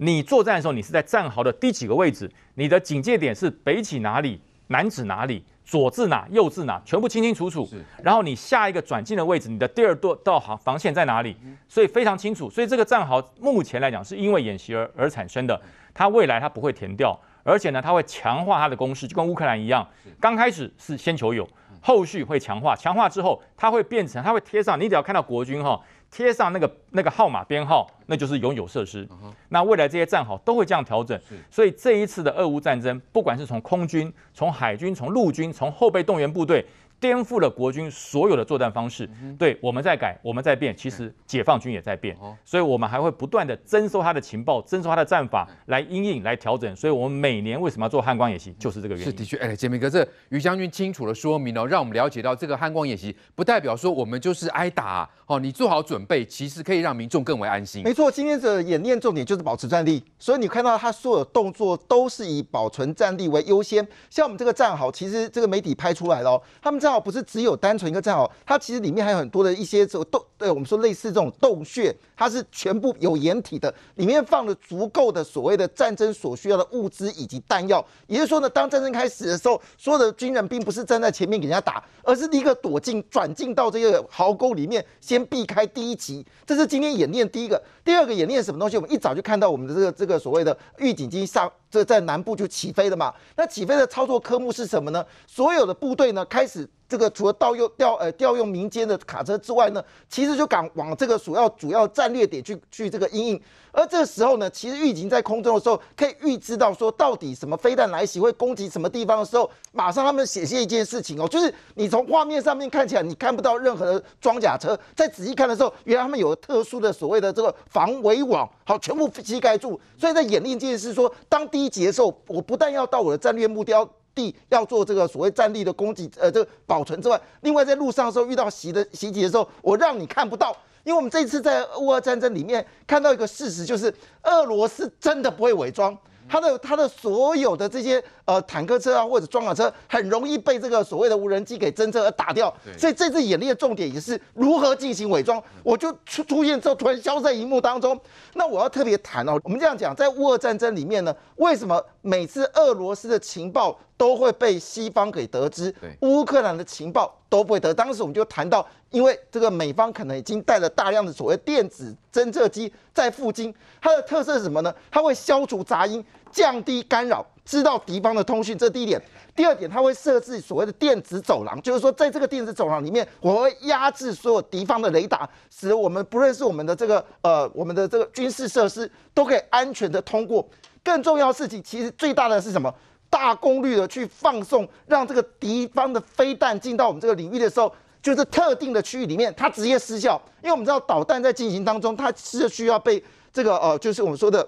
你作战的时候，你是在战壕的第几个位置？你的警戒点是北起哪里，南指哪里，左至哪，右至哪，全部清清楚楚。然后你下一个转进的位置，你的第二道道行防线在哪里？所以非常清楚。所以这个战壕目前来讲是因为演习而而产生的，它未来它不会填掉，而且呢，它会强化它的攻势，就跟乌克兰一样，刚开始是先求有。后续会强化，强化之后它会变成，它会贴上。你只要看到国军哈贴上那个那个号码编号，那就是拥有设施。那未来这些战壕都会这样调整。所以这一次的俄乌战争，不管是从空军、从海军、从陆军、从后备动员部队。颠覆了国军所有的作战方式，对我们在改，我们在变，其实解放军也在变，所以，我们还会不断的征收他的情报，征收他的战法来应影，来调整。所以，我们每年为什么要做汉光演习，就是这个原因。是的确，哎，杰明哥，这于将军清楚的说明哦，让我们了解到这个汉光演习不代表说我们就是挨打哦，你做好准备，其实可以让民众更为安心。没错，今天的演练重点就是保持战力，所以你看到他所有动作都是以保存战力为优先。像我们这个战壕，其实这个媒体拍出来了哦，他们在。倒不是只有单纯一个战壕，它其实里面还有很多的一些这种洞，对，我们说类似这种洞穴，它是全部有掩体的，里面放了足够的所谓的战争所需要的物资以及弹药。也就是说呢，当战争开始的时候，所有的军人并不是站在前面给人家打，而是立刻躲进转进到这个壕沟里面，先避开第一集。这是今天演练第一个，第二个演练什么东西？我们一早就看到我们的这个这个所谓的预警机上，这在南部就起飞了嘛。那起飞的操作科目是什么呢？所有的部队呢开始。这个除了盗用调呃调用民间的卡车之外呢，其实就敢往这个主要主要战略点去去这个阴影。而这时候呢，其实预警在空中的时候，可以预知到说到底什么飞弹来袭会攻击什么地方的时候，马上他们写下一件事情哦，就是你从画面上面看起来你看不到任何装甲车，在仔细看的时候，原来他们有特殊的所谓的这个防伪网，好，全部覆盖住。所以在演练这件事说，当第一集的时候，我不但要到我的战略目标。地要做这个所谓战力的供给，呃，这个保存之外，另外在路上的时候遇到袭的袭击的时候，我让你看不到，因为我们这次在乌俄战争里面看到一个事实，就是俄罗斯真的不会伪装，他的他的所有的这些呃坦克车啊或者装甲车很容易被这个所谓的无人机给侦测而打掉，所以这次演练的重点也是如何进行伪装，我就出出现之后突然消失在荧幕当中。那我要特别谈哦，我们这样讲，在乌俄战争里面呢，为什么每次俄罗斯的情报都会被西方给得知，对乌克兰的情报都不会得。当时我们就谈到，因为这个美方可能已经带了大量的所谓电子侦测机在附近，它的特色是什么呢？它会消除杂音，降低干扰，知道敌方的通讯，这第一点。第二点，它会设置所谓的电子走廊，就是说在这个电子走廊里面，我会压制所有敌方的雷达，使我们不认识我们的这个呃我们的这个军事设施都可以安全的通过。更重要的事情，其实最大的是什么？大功率的去放送，让这个敌方的飞弹进到我们这个领域的时候，就是特定的区域里面，它直接失效。因为我们知道导弹在进行当中，它是需要被这个呃，就是我们说的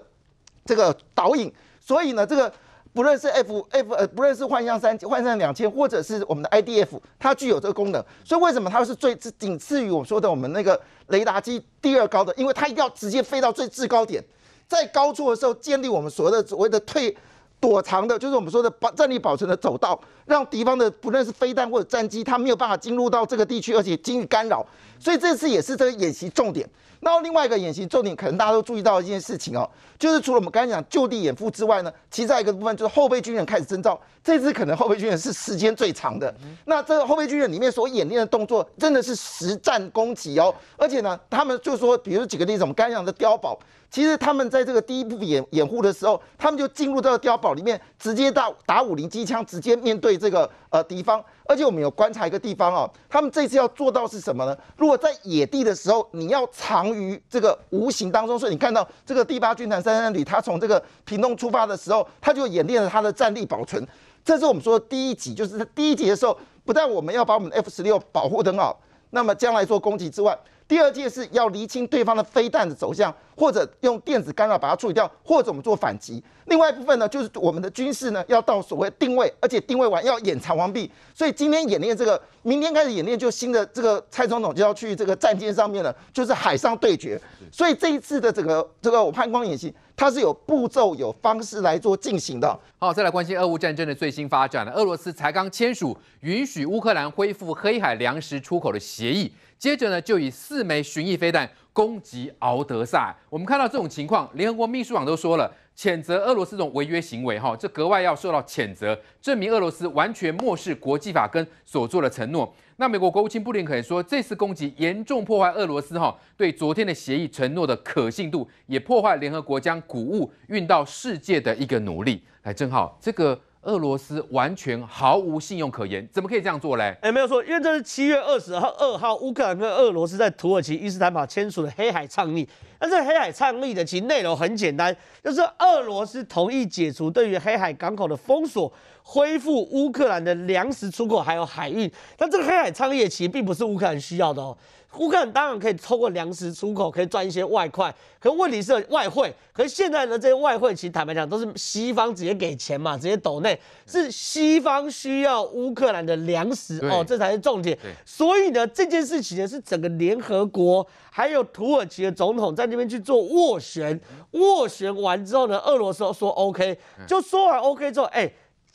这个导引。所以呢，这个不论是 F F 呃，不论是幻象三、幻象两千，或者是我们的 I D F，它具有这个功能。所以为什么它是最次仅次于我们说的我们那个雷达机第二高的？因为它一定要直接飞到最制高点，在高处的时候建立我们所谓的所谓的退。躲藏的，就是我们说的战力保存的走道，让敌方的不论是飞弹或者战机，它没有办法进入到这个地区，而且进行干扰。所以这次也是这个演习重点。那另外一个演习重点，可能大家都注意到一件事情哦，就是除了我们刚才讲就地掩护之外呢，其实还有一个部分就是后备军人开始征召。这次可能后备军人是时间最长的。那这个后备军人里面所演练的动作真的是实战攻击哦，而且呢，他们就说，比如举个例子，我们刚才讲的碉堡，其实他们在这个第一步掩掩护的时候，他们就进入到碉堡里面，直接到打五零机枪，直接面对这个呃敌方。而且我们有观察一个地方哦，他们这次要做到是什么呢？如果在野地的时候，你要藏于这个无形当中，所以你看到这个第八军团三三旅，他从这个屏东出发的时候，他就演练了他的战力保存。这是我们说的第一集，就是第一集的时候，不但我们要把我们 F 十六保护的好，那么将来做攻击之外。第二件事要厘清对方的飞弹的走向，或者用电子干扰把它处理掉，或者我们做反击。另外一部分呢，就是我们的军事呢要到所谓定位，而且定位完要演藏完毕。所以今天演练这个，明天开始演练就新的这个蔡总统就要去这个战舰上面了，就是海上对决。所以这一次的整个这个我潘光演习，它是有步骤、有方式来做进行的。好，再来关心俄乌战争的最新发展了。俄罗斯才刚签署允许乌克兰恢复黑海粮食出口的协议。接着呢，就以四枚巡弋飞弹攻击敖德萨。我们看到这种情况，联合国秘书长都说了，谴责俄罗斯这种违约行为，哈，这格外要受到谴责，证明俄罗斯完全漠视国际法跟所做的承诺。那美国国务卿布林肯说，这次攻击严重破坏俄罗斯哈对昨天的协议承诺的可信度，也破坏联合国将谷物运到世界的一个努力。来，正好这个。俄罗斯完全毫无信用可言，怎么可以这样做嘞？哎，没有错，因为这是七月二十号、二号，乌克兰跟俄罗斯在土耳其伊斯坦堡签署的黑海倡议。但是黑海倡议的其实内容很简单，就是俄罗斯同意解除对于黑海港口的封锁，恢复乌克兰的粮食出口还有海运。但这个黑海倡议其实并不是乌克兰需要的哦。乌克兰当然可以透过粮食出口可以赚一些外快，可问题是外汇，可现在呢这些外汇其实坦白讲都是西方直接给钱嘛，直接斗内是西方需要乌克兰的粮食哦，这才是重点。所以呢这件事情呢是整个联合国还有土耳其的总统在那边去做斡旋，斡旋完之后呢，俄罗斯说 OK，就说完 OK 之后，哎。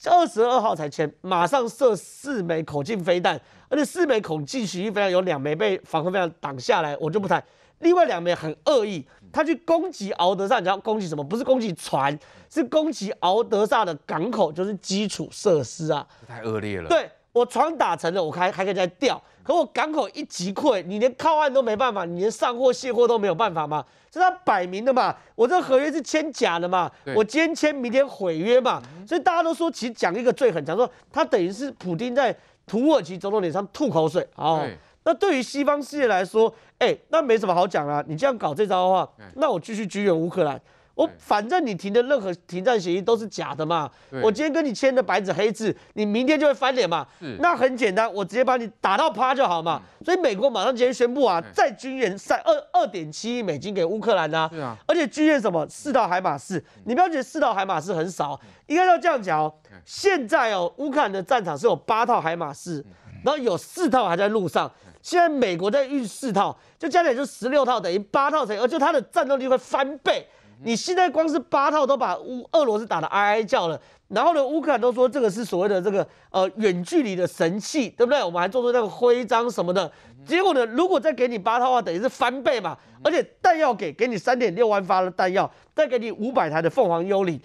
二十二号才签，马上射四枚口径飞弹，而且四枚口径巡弋飞弹有两枚被防空飞弹挡下来，我就不谈。另外两枚很恶意，他去攻击敖德萨，你知道攻击什么？不是攻击船，是攻击敖德萨的港口，就是基础设施啊，太恶劣了。对我船打沉了，我还还可以再钓。可我港口一击溃，你连靠岸都没办法，你连上货卸货都没有办法嘛？这他摆明的嘛？我这合约是签假的嘛？我今天签，明天毁约嘛？所以大家都说，其实讲一个最狠，讲说他等于是普京在土耳其总统脸上吐口水。哦那对于西方世界来说，哎，那没什么好讲啦。你这样搞这招的话，那我继续支援乌克兰。我反正你停的任何停战协议都是假的嘛。我今天跟你签的白纸黑字，你明天就会翻脸嘛？那很简单，我直接把你打到趴就好嘛。所以美国马上直接宣布啊，在军援三二二点七亿美金给乌克兰呐。啊。而且军援什么四套海马士，你不要觉得四套海马士很少，应该要这样讲哦。现在哦，乌克兰的战场是有八套海马士，然后有四套还在路上，现在美国在运四套，就加起来就十六套，等于八套乘二，就它的战斗力会翻倍。你现在光是八套都把乌俄罗斯打得哀哀叫了，然后呢，乌克兰都说这个是所谓的这个呃远距离的神器，对不对？我们还做出那个徽章什么的，结果呢，如果再给你八套的话，等于是翻倍嘛，而且弹药给给你三点六万发的弹药，再给你五百台的凤凰幽灵。